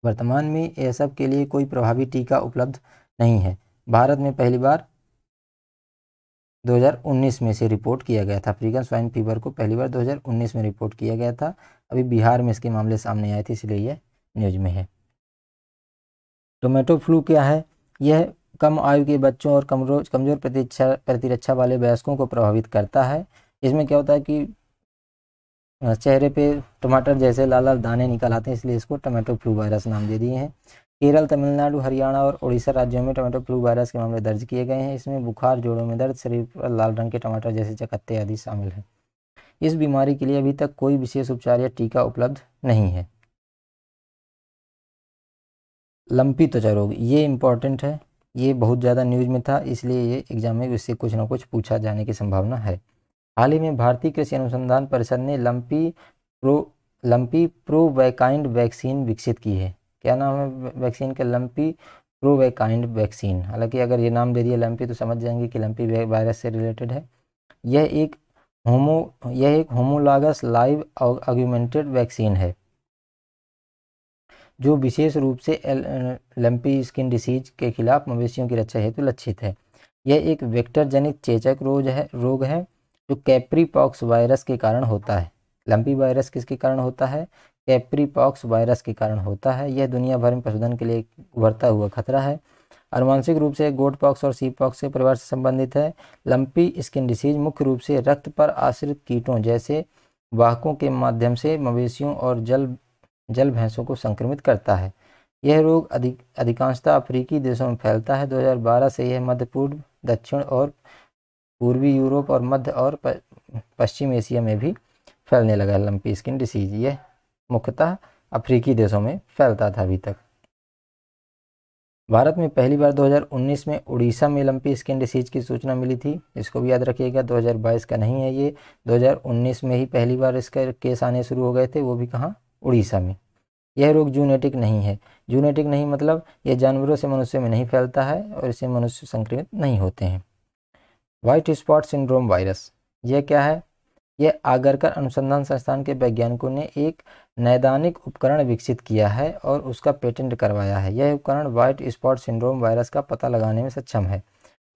वर्तमान में यह सब के लिए कोई प्रभावी टीका उपलब्ध नहीं है भारत में पहली बार 2019 में से रिपोर्ट किया गया था अफ्रीकन स्वाइन फीवर को पहली बार 2019 में रिपोर्ट किया गया था अभी बिहार में इसके मामले सामने आए थे इसलिए यह न्यूज में है टोमेटो फ्लू क्या है यह कम आयु के बच्चों और कमरो कमज़ोर प्रतिरक्षा प्रतिरक्षा वाले वयस्कों को प्रभावित करता है इसमें क्या होता है कि चेहरे पे टमाटर जैसे लाल लाल दाने निकल आते हैं इसलिए इसको टमाटो फ्लू वायरस नाम दे दिए हैं केरल तमिलनाडु हरियाणा और उड़ीसा राज्यों में टमाटो फ्लू वायरस के मामले दर्ज किए गए हैं इसमें बुखार जोड़ों में दर्द शरीर पर लाल रंग के टमाटर जैसे चकत्ते आदि शामिल हैं इस बीमारी के लिए अभी तक कोई विशेष उपचार या टीका उपलब्ध नहीं है लंपी त्वचा रोग ये इम्पॉर्टेंट है ये बहुत ज़्यादा न्यूज में था इसलिए ये एग्जाम में इससे कुछ ना कुछ पूछा जाने की संभावना है हाल ही में भारतीय कृषि अनुसंधान परिषद ने lumpy pro lumpy ProVacInd vaccine विकसित की है क्या नाम है वैक्सीन का lumpy ProVacInd vaccine हालांकि अगर ये नाम दे दिए लंपी तो समझ जाएंगे कि लंपी वायरस से रिलेटेड है यह एक होमो यह एक होमोलागस लाइव आर्ग्यूमेंटेड वैक्सीन है जो विशेष रूप से लंपी स्किन डिसीज के खिलाफ मवेशियों की रक्षा हेतु लक्षित है यह एक वेक्टर जनित चेचक रोग है रोग है जो कैप्रीपॉक्स वायरस के कारण होता है लंपी वायरस किसके कारण होता है कैप्रीपॉक्स वायरस के कारण होता है यह दुनिया भर में पशुधन के लिए उभरता हुआ खतरा है अनुवांशिक रूप से गोट पॉक्स और सी पॉक्स के परिवार से संबंधित है लंपी स्किन डिसीज मुख्य रूप से रक्त पर आश्रित कीटों जैसे वाहकों के माध्यम से मवेशियों और जल जल भैंसों को संक्रमित करता है यह रोग अधिक अधिकांशतः अफ्रीकी देशों में फैलता है 2012 से यह मध्य पूर्व दक्षिण और पूर्वी यूरोप और मध्य और पश्चिम एशिया में भी फैलने लगा है लंपी स्किन डिसीज यह मुख्यतः अफ्रीकी देशों में फैलता था अभी तक भारत में पहली बार 2019 में उड़ीसा में लंपी स्किन डिसीज की सूचना मिली थी इसको भी याद रखिएगा 2022 का नहीं है ये 2019 में ही पहली बार इसके केस आने शुरू हो गए थे वो भी कहाँ उड़ीसा में यह रोग जूनेटिक नहीं है जूनेटिक नहीं मतलब यह जानवरों से मनुष्य में नहीं फैलता है और इसे मनुष्य संक्रमित नहीं होते हैं वाइट स्पॉट सिंड्रोम वायरस यह क्या है यह आगरकर अनुसंधान संस्थान के वैज्ञानिकों ने एक नैदानिक उपकरण विकसित किया है और उसका पेटेंट करवाया है यह उपकरण व्हाइट स्पॉट सिंड्रोम वायरस का पता लगाने में सक्षम है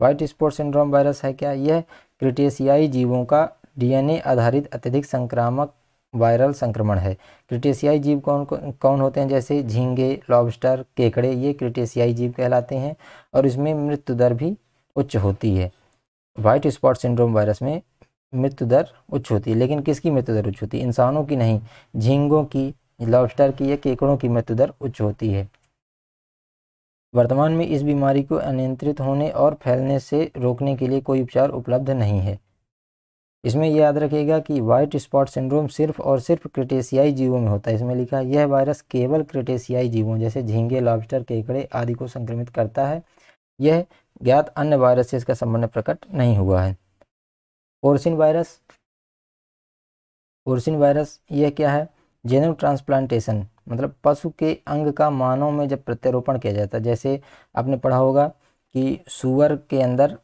व्हाइट स्पॉट सिंड्रोम वायरस है क्या यह क्रिटेशियाई जीवों का डीएनए आधारित अत्यधिक संक्रामक वायरल संक्रमण है क्रिटेशियाई जीव कौन कौन होते हैं जैसे झींगे लॉबस्टर केकड़े ये क्रिटेशियाई जीव कहलाते हैं और इसमें मृत्यु दर भी उच्च होती है व्हाइट स्पॉट सिंड्रोम वायरस में मृत्यु दर उच्च होती है लेकिन किसकी मृत्यु दर उच्च होती है इंसानों की नहीं झींगों की लॉबस्टर की या केकड़ों की मृत्यु दर उच्च होती है वर्तमान में इस बीमारी को अनियंत्रित होने और फैलने से रोकने के लिए कोई उपचार उपलब्ध नहीं है इसमें यह याद रखेगा कि वाइट स्पॉट सिंड्रोम सिर्फ और सिर्फ क्रिटेशियाई जीवों में होता है इसमें लिखा है यह वायरस केवल क्रिटेशियाई जीवों जैसे झींगे लॉबस्टर केकड़े आदि को संक्रमित करता है यह ज्ञात अन्य वायरस से इसका संबंध प्रकट नहीं हुआ है पोर्सिन वायरस पोर्सिन वायरस यह क्या है जेनम ट्रांसप्लांटेशन मतलब पशु के अंग का मानव में जब प्रत्यारोपण किया जाता है जैसे आपने पढ़ा होगा कि सुअर के अंदर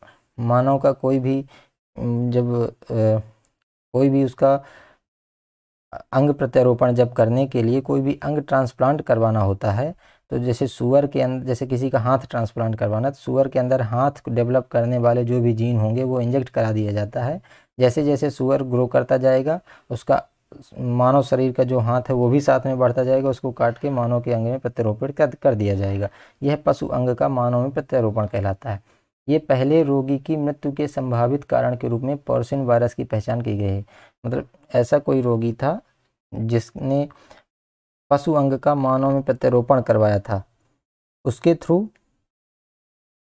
मानव का कोई भी जब कोई भी उसका अंग प्रत्यारोपण जब करने के लिए कोई भी अंग ट्रांसप्लांट करवाना होता है तो जैसे सुअर के अंदर जैसे किसी का हाथ ट्रांसप्लांट करवाना तो सुअर के अंदर हाथ डेवलप करने वाले जो भी जीन होंगे वो इंजेक्ट करा दिया जाता है जैसे जैसे सुअर ग्रो करता जाएगा उसका मानव शरीर का जो हाथ है वो भी साथ में बढ़ता जाएगा उसको काट के मानव के अंग में प्रत्यारोपण कर, कर दिया जाएगा यह पशु अंग का मानव में प्रत्यारोपण कहलाता है ये पहले रोगी की मृत्यु के संभावित कारण के रूप में पोर्सिन वायरस की पहचान की गई है मतलब ऐसा कोई रोगी था जिसने पशु अंग का मानव में प्रत्यारोपण करवाया था उसके थ्रू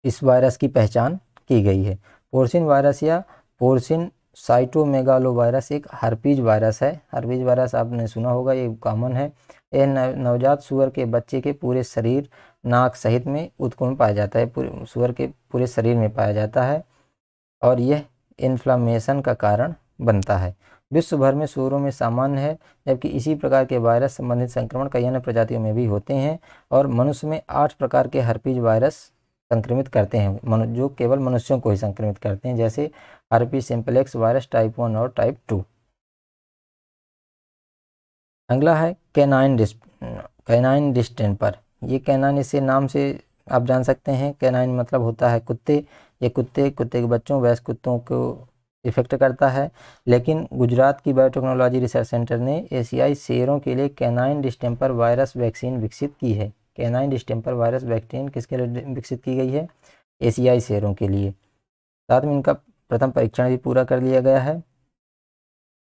इस वायरस की पहचान की गई है पोर्सिन वायरस या पोर्सिन साइटोमेगालो वायरस एक हरपीज वायरस है हरपीज वायरस आपने सुना होगा ये कॉमन है यह नवजात सुअर के बच्चे के पूरे शरीर नाक सहित में में पाया जाता है सुअर के पूरे शरीर में पाया जाता है और यह इन्फ्लामेशन का कारण बनता है विश्व भर में सूरों में सामान्य है जबकि इसी प्रकार के वायरस संबंधित संक्रमण कई अन्य प्रजातियों में भी होते हैं और मनुष्य में आठ प्रकार के हर्पीज वायरस संक्रमित करते हैं मनु जो केवल मनुष्यों को ही संक्रमित करते हैं जैसे herpes simplex virus type one और टाइप टू अगला है कैनाइन डिस कैनाइन पर ये कैनाइन इसे नाम से आप जान सकते हैं कैनाइन मतलब होता है कुत्ते ये कुत्ते कुत्ते के बच्चों वैस कुत्तों को इफ़ेक्ट करता है लेकिन गुजरात की बायोटेक्नोलॉजी रिसर्च सेंटर ने एशियाई शेरों के लिए कैनाइन डिस्टेम्पर वायरस वैक्सीन विकसित की है कैनाइन डिस्टेम्पर वायरस वैक्सीन किसके लिए विकसित की गई है एशियाई शेरों के लिए साथ में इनका प्रथम परीक्षण भी पूरा कर लिया गया है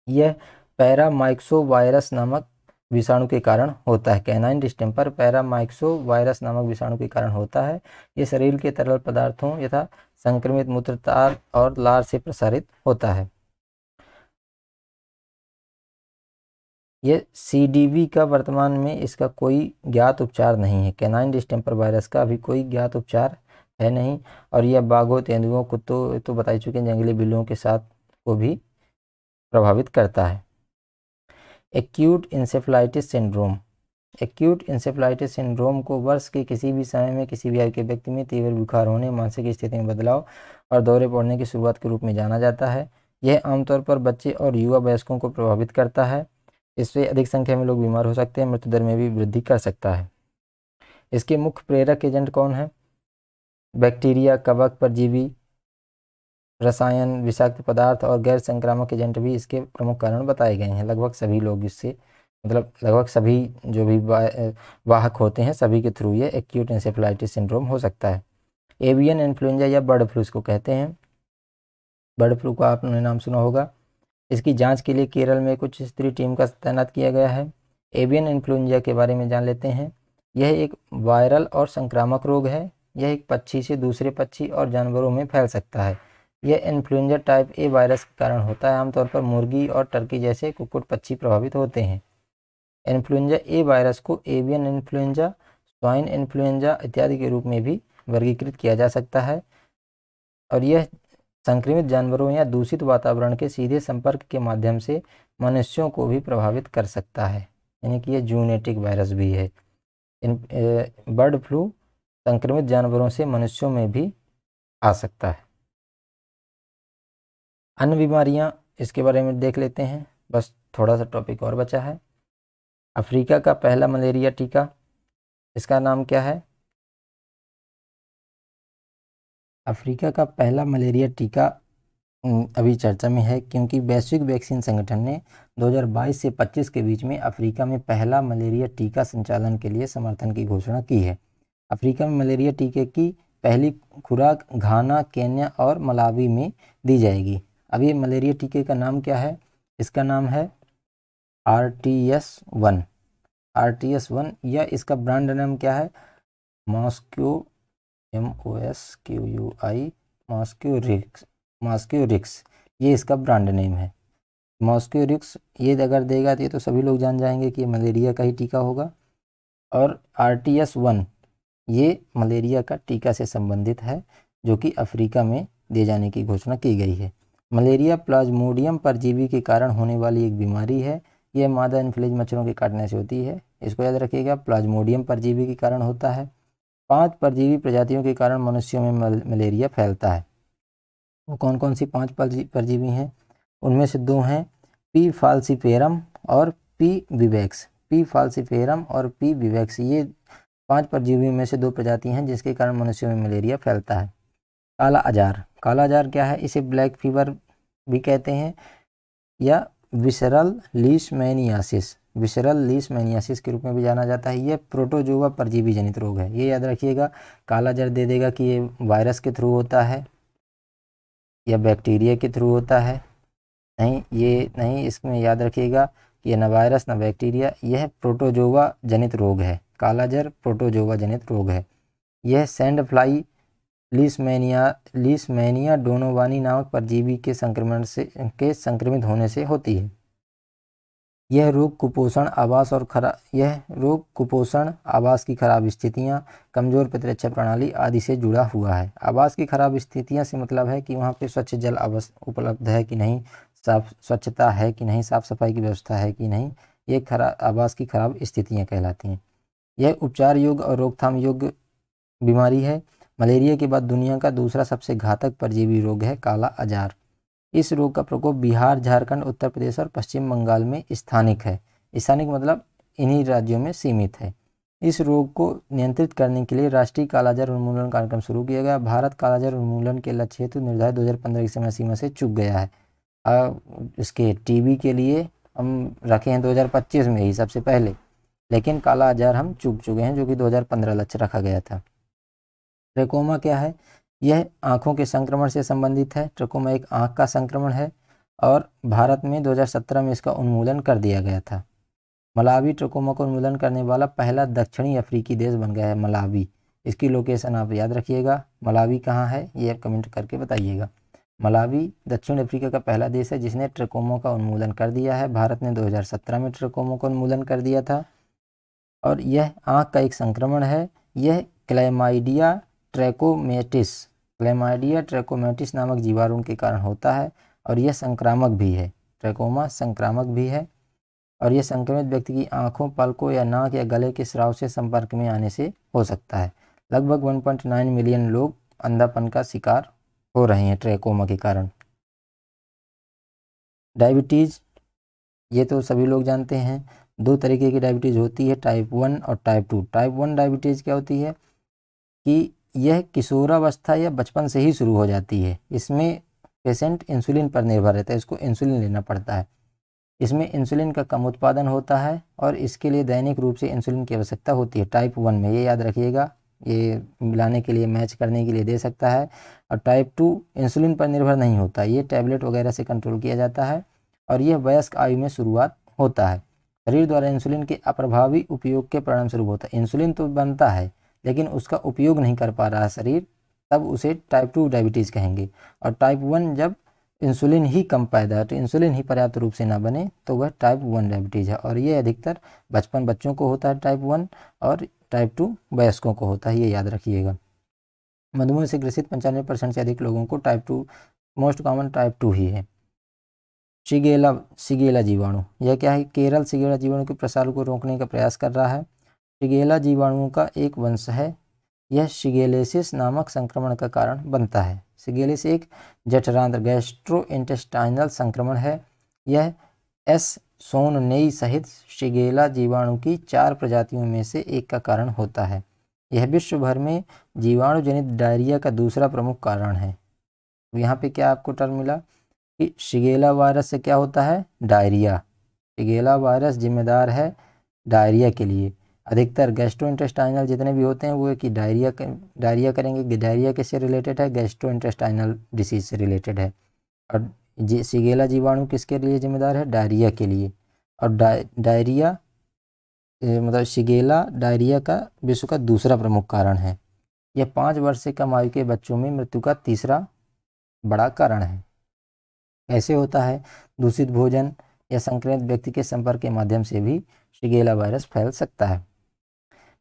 यह पैरामाइक्सो वायरस नामक विषाणु के कारण होता है कैनाइन डिस्टेम्पर पैरामाइक्सो वायरस नामक विषाणु के कारण होता है ये शरीर के तरल पदार्थों यथा संक्रमित मूत्रतार और लार से प्रसारित होता है ये सी का वर्तमान में इसका कोई ज्ञात उपचार नहीं है कैनाइन डिस्टेम्पर वायरस का अभी कोई ज्ञात उपचार है नहीं और यह बाघों तेंदुओं कुत्तों तो, तो बता चुके हैं जंगली बिल्लियों के साथ को भी प्रभावित करता है acute encephalitis syndrome acute encephalitis syndrome को वर्ष के किसी भी समय में किसी भी आयु के व्यक्ति में तीव्र बुखार होने मानसिक स्थिति में बदलाव और दौरे पड़ने की शुरुआत के रूप में जाना जाता है यह आमतौर पर बच्चे और युवा वयस्कों को प्रभावित करता है इससे अधिक संख्या में लोग बीमार हो सकते हैं मृत्यु दर में भी वृद्धि कर सकता है इसके मुख्य प्रेरक एजेंट कौन है बैक्टीरिया कवक परजीवी रसायन विषाक्त पदार्थ और गैर संक्रामक एजेंट भी इसके प्रमुख कारण बताए गए हैं लगभग सभी लोग इससे मतलब लगभग सभी जो भी वाहक होते हैं सभी के थ्रू ये एक्यूट इंसेफ्लाइटिस सिंड्रोम हो सकता है एवियन इन्फ्लुएंजा या बर्ड फ्लू इसको कहते हैं बर्ड फ्लू का आपने नाम सुना होगा इसकी जांच के लिए केरल में कुछ स्त्री टीम का तैनात किया गया है एवियन इन्फ्लुएंजा के बारे में जान लेते हैं यह एक वायरल और संक्रामक रोग है यह एक पक्षी से दूसरे पक्षी और जानवरों में फैल सकता है यह इन्फ्लुएंजा टाइप ए वायरस के कारण होता है आमतौर पर मुर्गी और टर्की जैसे कुक्कुट पक्षी प्रभावित होते हैं इन्फ्लुएंजा ए वायरस को एवियन इन्फ्लुएंजा स्वाइन इन्फ्लुएंजा इत्यादि के रूप में भी वर्गीकृत किया जा सकता है और यह संक्रमित जानवरों या दूषित वातावरण के सीधे संपर्क के माध्यम से मनुष्यों को भी प्रभावित कर सकता है यानी कि यह जूनेटिक वायरस भी है इन बर्ड फ्लू संक्रमित जानवरों से मनुष्यों में भी आ सकता है अन्य बीमारियाँ इसके बारे में देख लेते हैं बस थोड़ा सा टॉपिक और बचा है अफ्रीका का पहला मलेरिया टीका इसका नाम क्या है अफ्रीका का पहला मलेरिया टीका अभी चर्चा में है क्योंकि वैश्विक वैक्सीन संगठन ने 2022 से 25 के बीच में अफ्रीका में पहला मलेरिया टीका संचालन के लिए समर्थन की घोषणा की है अफ्रीका में मलेरिया टीके की पहली खुराक घाना केन्या और मलावी में दी जाएगी अब ये मलेरिया टीके का नाम क्या है इसका नाम है R T S one R T S one या इसका ब्रांड नाम क्या है मॉस्क्यो M O S Q U I Mosquirix मॉस्क्यो रिक्स ये इसका ब्रांड नेम है मॉस्क्यो रिक्स ये अगर देगा तो ये तो सभी लोग जान जाएंगे कि ये मलेरिया का ही टीका होगा और आर टी एस वन ये मलेरिया का टीका से संबंधित है जो कि अफ्रीका में दिए जाने की घोषणा की गई है मलेरिया प्लाज्मोडियम परजीवी के कारण होने वाली एक बीमारी है यह मादा इन्फ्लेज मच्छरों के काटने से होती है इसको याद रखिएगा प्लाज्मोडियम परजीवी के कारण होता है पांच परजीवी प्रजातियों के कारण मनुष्यों में मल, मलेरिया फैलता है वो कौन कौन सी पांच परजीवी हैं उनमें से दो हैं पी फालसीफेरम और पी विवेक्स पी फालसीफेरम और पी विवेक्स ये पांच परजीवियों में से दो प्रजाति हैं जिसके कारण मनुष्यों में मलेरिया फैलता है काला आजार कालाजार क्या है इसे ब्लैक फीवर भी कहते हैं या विसरल मैनियासिस विसरल लीसमैनियासिस के रूप में भी जाना जाता है ये प्रोटोजोवा परजीवी जनित रोग है ये याद रखिएगा कालाजार दे देगा कि ये वायरस के थ्रू होता है या बैक्टीरिया के थ्रू होता है नहीं ये नहीं इसमें याद रखिएगा कि यह ना वायरस ना बैक्टीरिया यह प्रोटोजोवा जनित रोग है कालाजर प्रोटोजोवा जनित रोग है यह sand fly Leishmania Leishmania donovani नामक परजीवी के संक्रमण से के संक्रमित होने से होती है यह रोग कुपोषण आवास और खरा यह रोग कुपोषण आवास की खराब स्थितियां कमज़ोर प्रतिरक्षा प्रणाली आदि से जुड़ा हुआ है आवास की खराब स्थितियां से मतलब है कि वहाँ पे स्वच्छ जल अवश्य उपलब्ध है कि नहीं साफ स्वच्छता है कि नहीं साफ सफाई की व्यवस्था है कि नहीं ये खरा आवास की खराब स्थितियाँ कहलाती हैं यह उपचार योग्य और रोकथाम योग्य बीमारी है मलेरिया के बाद दुनिया का दूसरा सबसे घातक परजीवी रोग है काला आजार इस रोग का प्रकोप बिहार झारखंड उत्तर प्रदेश और पश्चिम बंगाल में स्थानिक है स्थानिक मतलब इन्हीं राज्यों में सीमित है इस रोग को नियंत्रित करने के लिए राष्ट्रीय कालाजार उन्मूलन कार्यक्रम शुरू किया गया भारत कालाजार उन्मूलन के लक्ष्य हेतु निर्धारित 2015 की समय सीमा से चुक गया है इसके टीबी के लिए हम रखे हैं 2025 में ही सबसे पहले लेकिन काला आजार हम चूक चुके हैं जो कि 2015 लक्ष्य रखा गया था ट्रेकोमा क्या है यह आँखों के संक्रमण से संबंधित है ट्रेकोमा एक आँख का संक्रमण है और भारत में 2017 में इसका उन्मूलन कर दिया गया था मलावी ट्रकोमा को उन्मूलन करने वाला पहला दक्षिणी अफ्रीकी देश बन गया है मलावी इसकी लोकेशन आप याद रखिएगा मलावी कहाँ है यह आप कमेंट करके बताइएगा मलावी दक्षिण अफ्रीका का पहला देश है जिसने ट्रकोमो का उन्मूलन कर दिया है भारत ने 2017 में ट्रकोमो का उन्मूलन कर दिया था और यह आँख का एक संक्रमण है यह क्लेमाइडिया ट्रैकोमेटिस क्लेमाइडिया ट्रैकोमेटिस नामक जीवाणु के कारण होता है और यह संक्रामक भी है ट्रैकोमा संक्रामक भी है और यह संक्रमित व्यक्ति की आंखों पलकों या नाक या गले के स्राव से संपर्क में आने से हो सकता है लगभग 1.9 मिलियन लोग अंधापन का शिकार हो रहे हैं ट्रैकोमा के कारण डायबिटीज़ ये तो सभी लोग जानते हैं दो तरीके की डायबिटीज़ होती है टाइप वन और type two type one diabetes क्या होती है कि यह किशोरावस्था या बचपन से ही शुरू हो जाती है इसमें पेशेंट इंसुलिन पर निर्भर रहता है इसको इंसुलिन लेना पड़ता है इसमें इंसुलिन का कम उत्पादन होता है और इसके लिए दैनिक रूप से इंसुलिन की आवश्यकता होती है टाइप वन में ये याद रखिएगा ये मिलाने के लिए मैच करने के लिए दे सकता है और टाइप टू इंसुलिन पर निर्भर नहीं होता ये टैबलेट वगैरह से कंट्रोल किया जाता है और यह वयस्क आयु में शुरुआत होता है शरीर द्वारा इंसुलिन के अप्रभावी उपयोग के परिणाम स्वरूप होता है इंसुलिन तो बनता है लेकिन उसका उपयोग नहीं कर पा रहा है शरीर तब उसे टाइप टू डायबिटीज़ कहेंगे और टाइप वन जब इंसुलिन ही कम पैदा है तो इंसुलिन ही पर्याप्त रूप से ना बने तो वह टाइप वन डायबिटीज़ है और ये अधिकतर बचपन बच्चों को होता है टाइप वन और टाइप टू वयस्कों को होता है ये याद रखिएगा मधुमेह से ग्रसित पंचानवे परसेंट से अधिक लोगों को type two most common type two ही है शिगेला सिगेला जीवाणु यह क्या है केरल सिगेला जीवाणु के प्रसार को रोकने का प्रयास कर रहा है शिगेला जीवाणुओं का एक वंश है यह शिगेलेसिस नामक संक्रमण का कारण बनता है सिगेलिस एक गैस्ट्रो इंटेस्टाइनल संक्रमण है यह एस सोन नई सहित शिगेला जीवाणु की चार प्रजातियों में से एक का कारण होता है यह विश्व भर में जीवाणु जनित डायरिया का दूसरा प्रमुख कारण है तो यहाँ पे क्या आपको टर्म मिला कि शिगेला वायरस से क्या होता है डायरिया शिगेला वायरस जिम्मेदार है डायरिया के लिए अधिकतर गैस्ट्रो इंटेस्टाइनल जितने भी होते हैं वो कि डायरिया डायरिया करेंगे डायरिया किससे रिलेटेड है गैस्ट्रो इंटेस्टाइनल डिसीज से रिलेटेड है और जी सिगेला जीवाणु किसके लिए जिम्मेदार है डायरिया के लिए और डायरिया मतलब शिगेला डायरिया का विश्व का दूसरा प्रमुख कारण है यह पाँच वर्ष से कम आयु के बच्चों में मृत्यु का तीसरा बड़ा कारण है ऐसे होता है दूषित भोजन या संक्रमित व्यक्ति के संपर्क के माध्यम से भी शिगेला वायरस फैल सकता है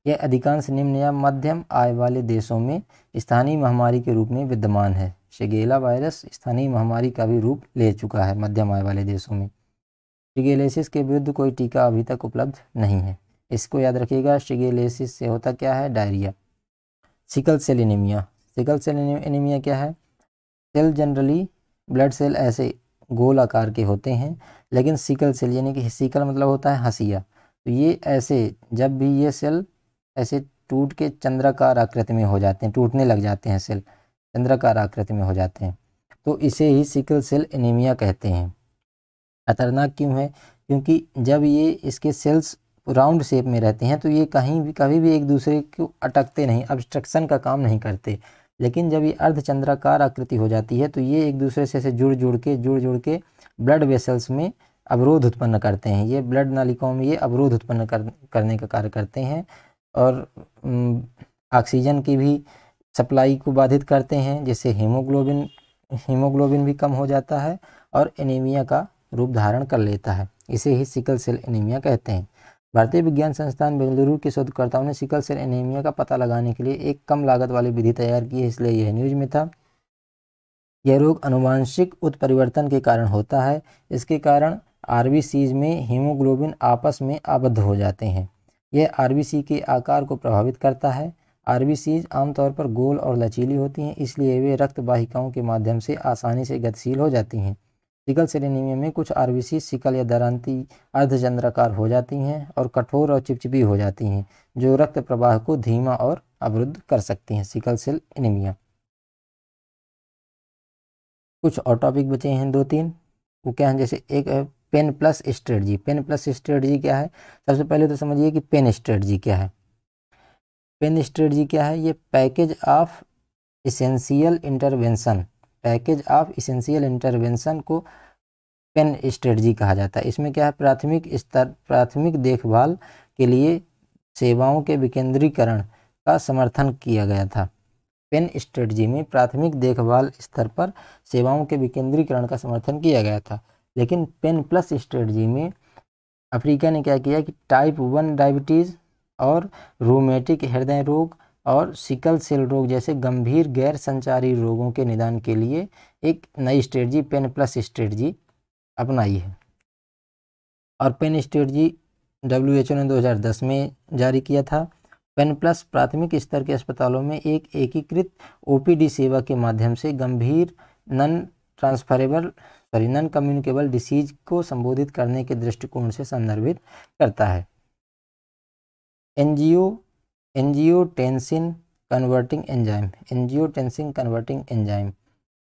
यह अधिकांश निम्न या मध्यम आय वाले देशों में स्थानीय महामारी के रूप में विद्यमान है शिगेला वायरस स्थानीय महामारी का भी रूप ले चुका है मध्यम आय वाले देशों में शिगेलेसिस के विरुद्ध कोई टीका अभी तक उपलब्ध नहीं है इसको याद रखिएगा शिगेलेसिस से होता क्या है diarrhoea sickle cell anaemia sickle cell anaemia क्या है सेल जनरली ब्लड सेल ऐसे गोल आकार के होते हैं लेकिन सिकल सेल यानी कि सिकल मतलब होता है हसिया तो ये ऐसे जब भी ये सेल ऐसे टूट के चंद्रकार आकृति में हो जाते हैं टूटने लग जाते हैं सेल चंद्रकार आकृति में हो जाते हैं तो इसे ही सिकल सेल एनीमिया कहते हैं खतरनाक क्यों है क्योंकि जब ये इसके सेल्स राउंड शेप में रहते हैं तो ये कहीं भी कभी भी एक दूसरे को अटकते नहीं अब्स्ट्रक्शन का काम नहीं करते लेकिन जब ये अर्धचंद्राकार आकृति हो जाती है तो ये एक दूसरे से ऐसे जुड़ जुड़ के जुड़ जुड़ के ब्लड वेसल्स में अवरोध उत्पन्न करते हैं ये ब्लड नालिकाओं में ये अवरोध उत्पन्न कर, करने का कार्य करते हैं और ऑक्सीजन की भी सप्लाई को बाधित करते हैं जिससे हीमोग्लोबिन हीमोग्लोबिन भी कम हो जाता है और एनीमिया का रूप धारण कर लेता है इसे ही सिकल सेल एनीमिया कहते हैं भारतीय विज्ञान संस्थान बेंगलुरु के शोधकर्ताओं ने सिकल सेल एनीमिया का पता लगाने के लिए एक कम लागत वाली विधि तैयार की है इसलिए यह न्यूज में था यह रोग अनुवांशिक उत्परिवर्तन के कारण होता है इसके कारण आरबीसीज में हीमोग्लोबिन आपस में आबद्ध हो जाते हैं यह आर के आकार को प्रभावित करता है आर आमतौर पर गोल और लचीली होती हैं इसलिए वे रक्त वाहिकाओं के माध्यम से आसानी से गतिशील हो जाती हैं सिकल सेल एनीमिया में कुछ आर सिकल या दरांती अर्धचंद्राकार हो जाती हैं और कठोर और चिपचिपी हो जाती हैं जो रक्त प्रवाह को धीमा और अवरुद्ध कर सकती हैं सिकल सेल एनीमिया कुछ और टॉपिक बचे हैं दो तीन वो क्या हैं जैसे एक PEN plus strategy PEN plus strategy क्या है सबसे पहले तो समझिए कि पेन स्ट्रेटजी क्या है पेन स्ट्रेटजी क्या है ये package of essential intervention package of essential intervention को पेन स्ट्रेटजी कहा जाता है इसमें क्या है प्राथमिक स्तर प्राथमिक देखभाल के लिए सेवाओं के विकेंद्रीकरण का समर्थन किया गया था पेन स्ट्रेटजी में प्राथमिक देखभाल स्तर पर सेवाओं के विकेंद्रीकरण का समर्थन किया गया था लेकिन पेन प्लस स्ट्रेटजी में अफ्रीका ने क्या किया कि टाइप वन डायबिटीज़ और रोमेटिक हृदय रोग और सिकल सेल रोग जैसे गंभीर गैर संचारी रोगों के निदान के लिए एक नई स्ट्रेटजी पेन प्लस स्ट्रेटजी अपनाई है और pen strategy W H O ने 2010 में जारी किया था पेन प्लस प्राथमिक स्तर के अस्पतालों में एक एकीकृत ओपीडी सेवा के माध्यम से गंभीर non transferable sorry non communicable disease को संबोधित करने के दृष्टिकोण से संदर्भित करता है angio angiotensin converting enzyme angiotensin converting enzyme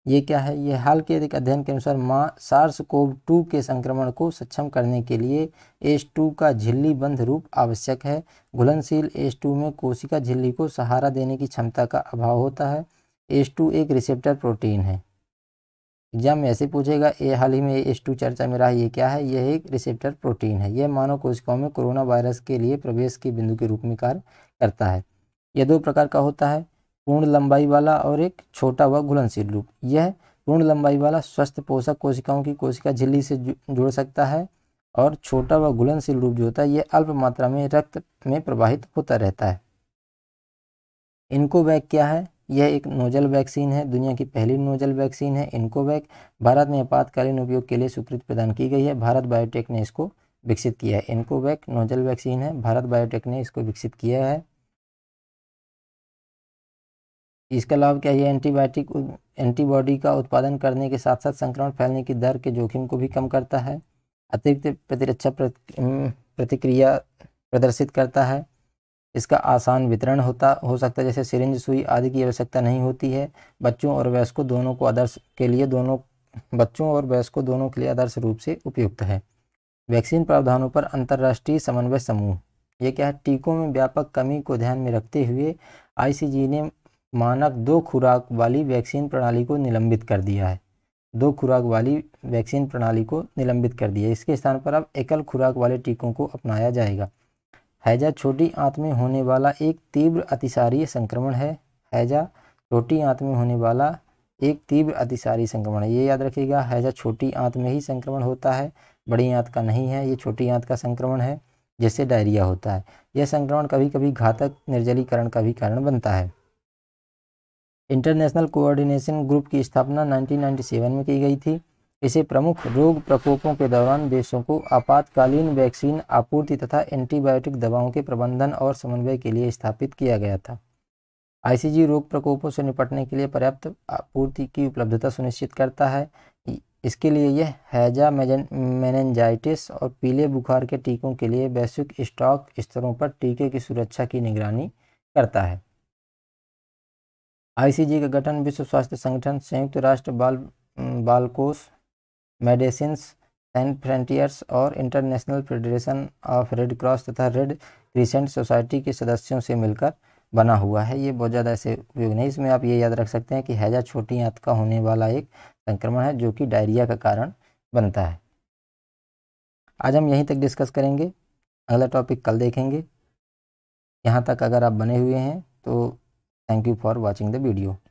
ये क्या है ये हाल के एक अध्ययन के अनुसार मा सार्स कोव टू के संक्रमण को सक्षम करने के लिए एस टू का झिल्ली बंध रूप आवश्यक है घुलनशील एस टू में कोशिका झिल्ली को सहारा देने की क्षमता का अभाव होता है एस टू एक रिसेप्टर प्रोटीन है एग्जाम में ऐसे पूछेगा ये हाल ही में एस टू चर्चा में रहा ये क्या है यह एक रिसेप्टर प्रोटीन है यह मानव कोशिकाओं में कोरोना वायरस के लिए प्रवेश के बिंदु के रूप में कार्य करता है यह दो प्रकार का होता है पूर्ण लंबाई वाला और एक छोटा व घुलनशील रूप यह पूर्ण लंबाई वाला स्वस्थ पोषक कोशिकाओं की कोशिका झिल्ली से जुड़ सकता है और छोटा व घुलनशील रूप जो होता है यह अल्प मात्रा में रक्त में प्रवाहित होता रहता है इनको वैक क्या है यह एक नोजल वैक्सीन है दुनिया की पहली नोजल वैक्सीन है इनकोवैक भारत में आपातकालीन उपयोग के लिए स्वीकृत प्रदान की गई है भारत बायोटेक ने इसको विकसित किया है इनकोवैक नोजल वैक्सीन है भारत बायोटेक ने इसको विकसित किया है इसके अलावा क्या यह एंटीबायोटिक एंटीबॉडी का उत्पादन करने के साथ साथ संक्रमण फैलने की दर के जोखिम को भी कम करता है अतिरिक्त प्रतिरक्षा प्रतिक्रिया प्रदर्शित करता है इसका आसान वितरण होता हो सकता है जैसे सिरिंज सुई आदि की आवश्यकता नहीं होती है बच्चों और वयस्कों दोनों को आदर्श के लिए दोनों बच्चों और वयस्कों दोनों के लिए आदर्श रूप से उपयुक्त है वैक्सीन प्रावधानों पर अंतर्राष्ट्रीय समन्वय समूह ये क्या है टीकों में व्यापक कमी को ध्यान में रखते हुए आईसीजी ने मानक दो खुराक वाली वैक्सीन प्रणाली को निलंबित कर दिया है दो खुराक वाली वैक्सीन प्रणाली को निलंबित कर दिया इसके स्थान पर अब एकल खुराक वाले टीकों को अपनाया जाएगा हैजा छोटी आंत में होने वाला एक तीव्र अतिसारी संक्रमण है हैजा छोटी आंत में होने वाला एक तीव्र अतिसारी संक्रमण है ये याद रखिएगा हैजा छोटी आंत में ही संक्रमण होता है बड़ी आंत का नहीं है ये छोटी आंत का संक्रमण है जैसे डायरिया होता है यह संक्रमण कभी कभी घातक निर्जलीकरण का भी कारण बनता है इंटरनेशनल कोऑर्डिनेशन ग्रुप की स्थापना 1997 में की गई थी इसे प्रमुख रोग प्रकोपों के दौरान देशों को आपातकालीन वैक्सीन आपूर्ति तथा एंटीबायोटिक दवाओं के प्रबंधन और समन्वय के लिए स्थापित किया गया था आईसीजी रोग प्रकोपों से निपटने के लिए पर्याप्त आपूर्ति की उपलब्धता सुनिश्चित करता है इसके लिए यह हैजा मेनेंजाइटिस और पीले बुखार के टीकों के लिए वैश्विक स्टॉक स्तरों पर टीके की सुरक्षा की निगरानी करता है आईसीजी का गठन विश्व स्वास्थ्य संगठन संयुक्त राष्ट्र बाल बालकोष मेडिसिन एंड फ्रंटियर्स और international federation of red cross तथा रेड रिसेंट सोसाइटी के सदस्यों से मिलकर बना हुआ है ये बहुत ज़्यादा ऐसे उपयोग नहीं इसमें आप ये याद रख सकते हैं कि हैजा छोटी आंत का होने वाला एक संक्रमण है जो कि डायरिया का कारण बनता है आज हम यहीं तक डिस्कस करेंगे अगला टॉपिक कल देखेंगे यहाँ तक अगर आप बने हुए हैं तो thank you for watching the video